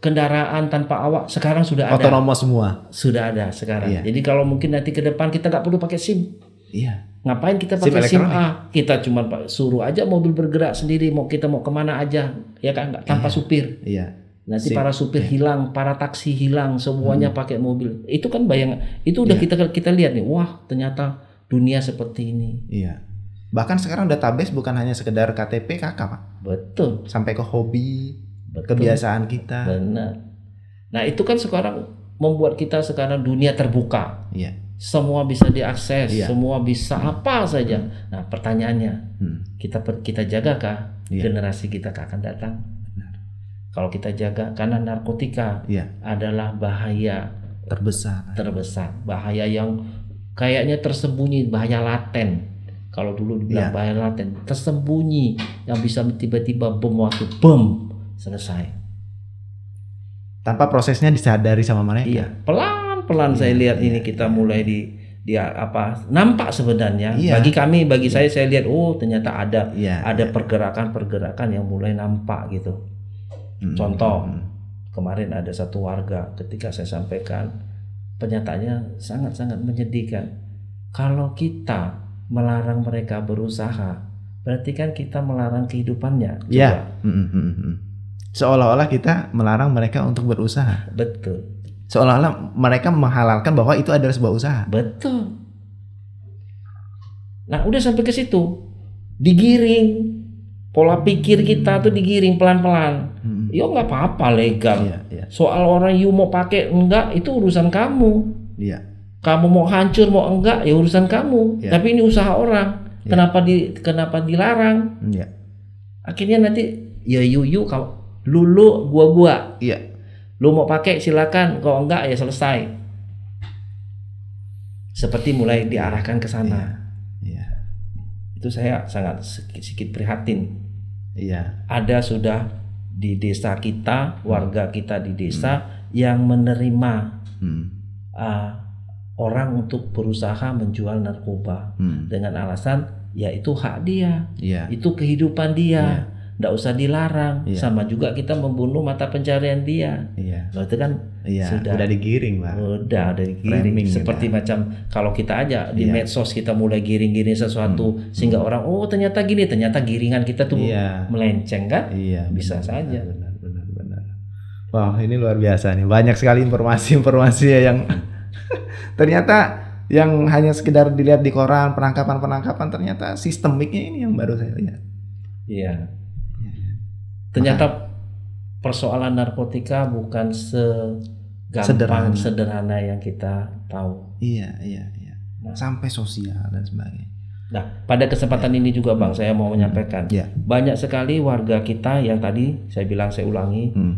kendaraan tanpa awak sekarang sudah ada. Otonomous semua. Sudah ada sekarang. Iya. Jadi kalau mungkin nanti ke depan kita nggak perlu pakai SIM. Iya. Ngapain kita pakai SIM, SIM A? Ah, kita cuma suruh aja mobil bergerak sendiri. Mau kita mau kemana aja, ya kan? Nggak tanpa iya. supir. Iya. Nanti SIM. para supir iya. hilang, para taksi hilang, semuanya hmm. pakai mobil. Itu kan bayang, itu udah iya. kita kita lihat nih. Wah, ternyata dunia seperti ini. Iya. Bahkan sekarang database bukan hanya sekedar KTP, Kakak, Pak. Betul. Sampai ke hobi, Betul. kebiasaan kita. Benar. Nah itu kan sekarang membuat kita sekarang dunia terbuka. Iya. Semua bisa diakses, iya. semua bisa apa saja. Hmm. Nah pertanyaannya, hmm. kita kita jagakah iya. generasi kita akan datang? Kalau kita jaga, karena narkotika iya. adalah bahaya terbesar. Terbesar, bahaya yang kayaknya tersembunyi, bahaya laten kalau dulu dibilang yeah. bahaya laten tersembunyi yang bisa tiba-tiba bom waktu bom selesai tanpa prosesnya disadari sama mereka. Iya, pelan-pelan iya, saya lihat iya, ini kita iya. mulai di dia apa nampak sebenarnya iya. bagi kami bagi iya. saya saya lihat oh ternyata ada iya, ada iya. pergerakan-pergerakan yang mulai nampak gitu. Hmm. Contoh kemarin ada satu warga ketika saya sampaikan pernyataannya sangat-sangat menyedihkan. Kalau kita melarang mereka berusaha, berarti kan kita melarang kehidupannya. Iya. Yeah seolah-olah kita melarang mereka untuk berusaha. Betul. Seolah-olah mereka menghalalkan bahwa itu adalah sebuah usaha. Betul. Nah, udah sampai ke situ. Digiring pola pikir kita tuh digiring pelan-pelan. Hmm. Ya nggak apa-apa legal. Iya, iya. Soal orang you mau pakai enggak itu urusan kamu. Iya. Kamu mau hancur mau enggak ya urusan kamu. Iya. Tapi ini usaha orang. Iya. Kenapa di kenapa dilarang? Iya. Akhirnya nanti ya you you kalau lulu gua gua iya lu mau pakai silakan kalau enggak ya selesai seperti mulai diarahkan ke sana iya. iya. itu saya sangat sedikit, sedikit prihatin iya ada sudah di desa kita hmm. warga kita di desa hmm. yang menerima hmm. uh, orang untuk berusaha menjual narkoba hmm. dengan alasan yaitu hak dia yeah. itu kehidupan dia yeah tidak usah dilarang. Iya. Sama juga kita membunuh mata pencarian dia. Iya. Loh, nah, itu kan iya. sudah udah digiring, Pak. Udah, udah digiring. Framing gitu Seperti ya. macam kalau kita aja di iya. medsos kita mulai giring-giring sesuatu hmm. sehingga hmm. orang oh ternyata gini, ternyata giringan kita tuh iya. melenceng kan? Iya, bisa benar, saja. Benar, benar, benar. Wow, ini luar biasa nih. Banyak sekali informasi-informasi ya yang <laughs> ternyata yang hanya sekedar dilihat di koran penangkapan-penangkapan ternyata sistemiknya ini yang baru saya lihat. Iya ternyata persoalan narkotika bukan segampang sederhana, sederhana yang kita tahu. Iya, iya, iya. Nah. Sampai sosial dan sebagainya. Nah, pada kesempatan ya. ini juga Bang, saya mau menyampaikan ya. banyak sekali warga kita yang tadi saya bilang saya ulangi hmm.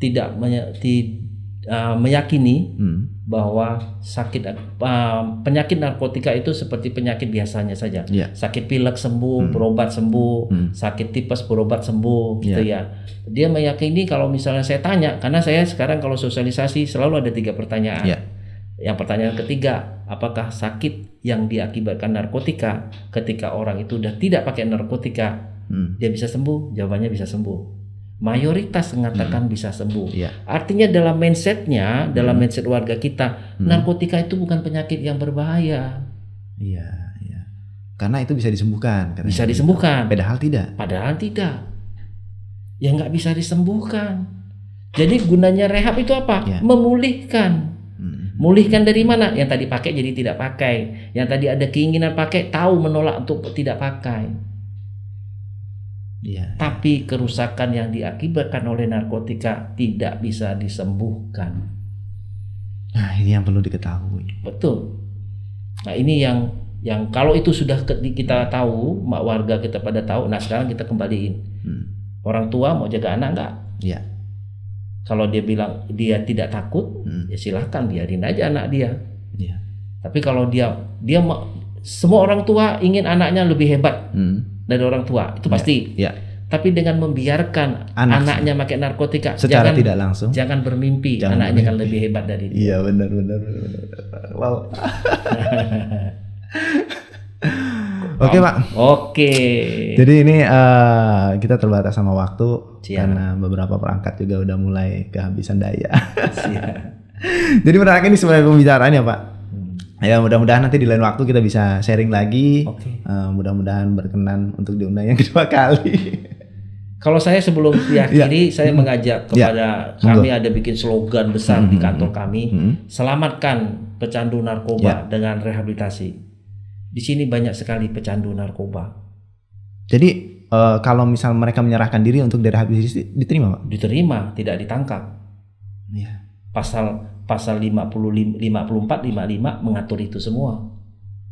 tidak uh, meyakini hmm bahwa sakit uh, penyakit narkotika itu seperti penyakit biasanya saja. Yeah. Sakit pilek sembuh, hmm. berobat sembuh, hmm. sakit tipes berobat sembuh yeah. gitu ya. ya. Dia meyakini kalau misalnya saya tanya karena saya sekarang kalau sosialisasi selalu ada tiga pertanyaan. Yeah. Yang pertanyaan ketiga, apakah sakit yang diakibatkan narkotika ketika orang itu sudah tidak pakai narkotika, hmm. dia bisa sembuh? Jawabannya bisa sembuh mayoritas hmm. mengatakan hmm. bisa sembuh. Ya. Artinya dalam mindsetnya, dalam hmm. mindset warga kita, hmm. narkotika itu bukan penyakit yang berbahaya. Iya, ya. Karena itu bisa disembuhkan. Karena bisa disembuhkan. Padahal tidak. Padahal tidak. Ya nggak bisa disembuhkan. Jadi gunanya rehab itu apa? Ya. Memulihkan. Hmm. Mulihkan dari mana? Yang tadi pakai jadi tidak pakai. Yang tadi ada keinginan pakai tahu menolak untuk tidak pakai Ya. Tapi kerusakan yang diakibatkan oleh narkotika tidak bisa disembuhkan. Nah, ini yang perlu diketahui. Betul. Nah, ini yang yang kalau itu sudah kita tahu, mak warga kita pada tahu. Nah, sekarang kita kembaliin. Hmm. Orang tua mau jaga anak nggak? Ya. Kalau dia bilang dia tidak takut, hmm. ya silahkan biarin aja anak dia. Ya. Tapi kalau dia dia semua orang tua ingin anaknya lebih hebat. Hmm dari orang tua itu ya, pasti. Ya. ya. Tapi dengan membiarkan Anak, anaknya pakai narkotika, secara jangan, tidak langsung, jangan bermimpi jangan anaknya bermimpi. akan lebih hebat dari dia. Iya benar benar. Wow. <laughs> Oke pak. Oke. Jadi ini uh, kita terbatas sama waktu Siap. karena beberapa perangkat juga udah mulai kehabisan daya. Siap. <laughs> Jadi menarik ini sebenarnya pembicaraan ya pak. Ya mudah-mudahan nanti di lain waktu kita bisa sharing lagi. Okay. Uh, eh, mudah-mudahan berkenan untuk diundang yang <laughs> kedua kali. Kalau saya sebelum <laughs> diakhiri, yeah. saya mengajak ya. kepada yeah. kami ada bikin slogan besar hmm. di hmm, kantor hmm. kami, hmm. selamatkan pecandu narkoba yeah. dengan rehabilitasi. Di sini banyak sekali pecandu narkoba. Jadi uh, kalau misal mereka menyerahkan diri untuk direhabilitasi, diterima pak? Diterima, tidak ditangkap. Yeah. Pasal pasal 55 54 55 mengatur itu semua.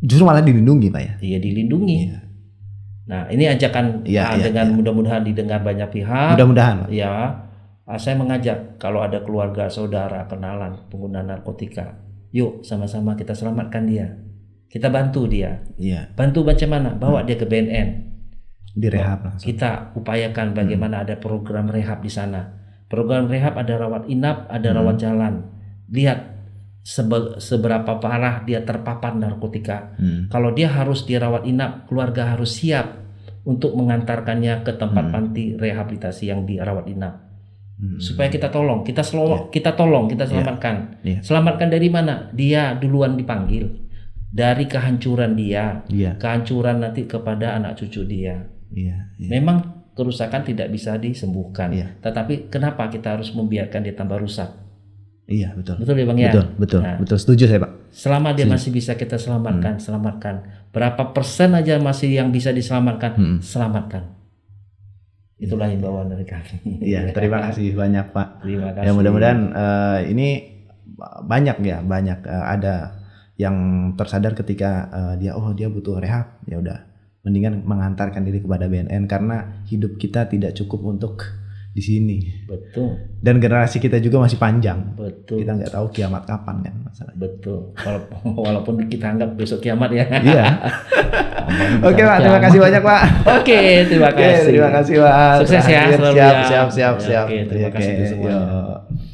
Justru malah dilindungi, Pak ya. Iya, dilindungi. Iya. Nah, ini ajakan iya, nah, iya, dengan iya. mudah-mudahan didengar banyak pihak. Mudah-mudahan, Pak. Ya. Saya mengajak kalau ada keluarga, saudara, kenalan pengguna narkotika, yuk sama-sama kita selamatkan dia. Kita bantu dia. Iya. Bantu baca mana? Bawa hmm. dia ke BNN. Direhab langsung. Kita upayakan bagaimana hmm. ada program rehab di sana. Program rehab ada rawat inap, ada hmm. rawat jalan lihat seberapa parah dia terpapar narkotika. Hmm. Kalau dia harus dirawat inap, keluarga harus siap untuk mengantarkannya ke tempat hmm. panti rehabilitasi yang dirawat inap. Hmm. Supaya kita tolong, kita selalu yeah. kita tolong, kita selamatkan. Yeah. Yeah. Selamatkan dari mana? Dia duluan dipanggil. Dari kehancuran dia, yeah. kehancuran nanti kepada anak cucu dia. Yeah. Yeah. Memang kerusakan tidak bisa disembuhkan, yeah. tetapi kenapa kita harus membiarkan dia tambah rusak? Iya betul. Betul ya bang ya. Betul betul nah, betul setuju saya pak. Selama dia setuju. masih bisa kita selamatkan hmm. selamatkan berapa persen aja masih yang bisa diselamatkan hmm. selamatkan. Itulah yang himbauan dari kami. Iya terima kasih banyak pak. Terima ya, kasih. Ya mudah-mudahan uh, ini banyak ya banyak uh, ada yang tersadar ketika uh, dia oh dia butuh rehab ya udah mendingan mengantarkan diri kepada BNN karena hidup kita tidak cukup untuk di sini. Betul. Dan generasi kita juga masih panjang. Betul. Kita nggak tahu kiamat kapan kan masalah. Betul. Walaupun, <laughs> walaupun kita anggap besok kiamat ya. Iya. <laughs> Oke okay, Pak, terima kasih banyak Pak. Oke, okay, terima kasih. Okay, terima kasih Pak. Sukses ya Siap, siap, ya. siap, siap. Oke, terima iya, kasih semuanya.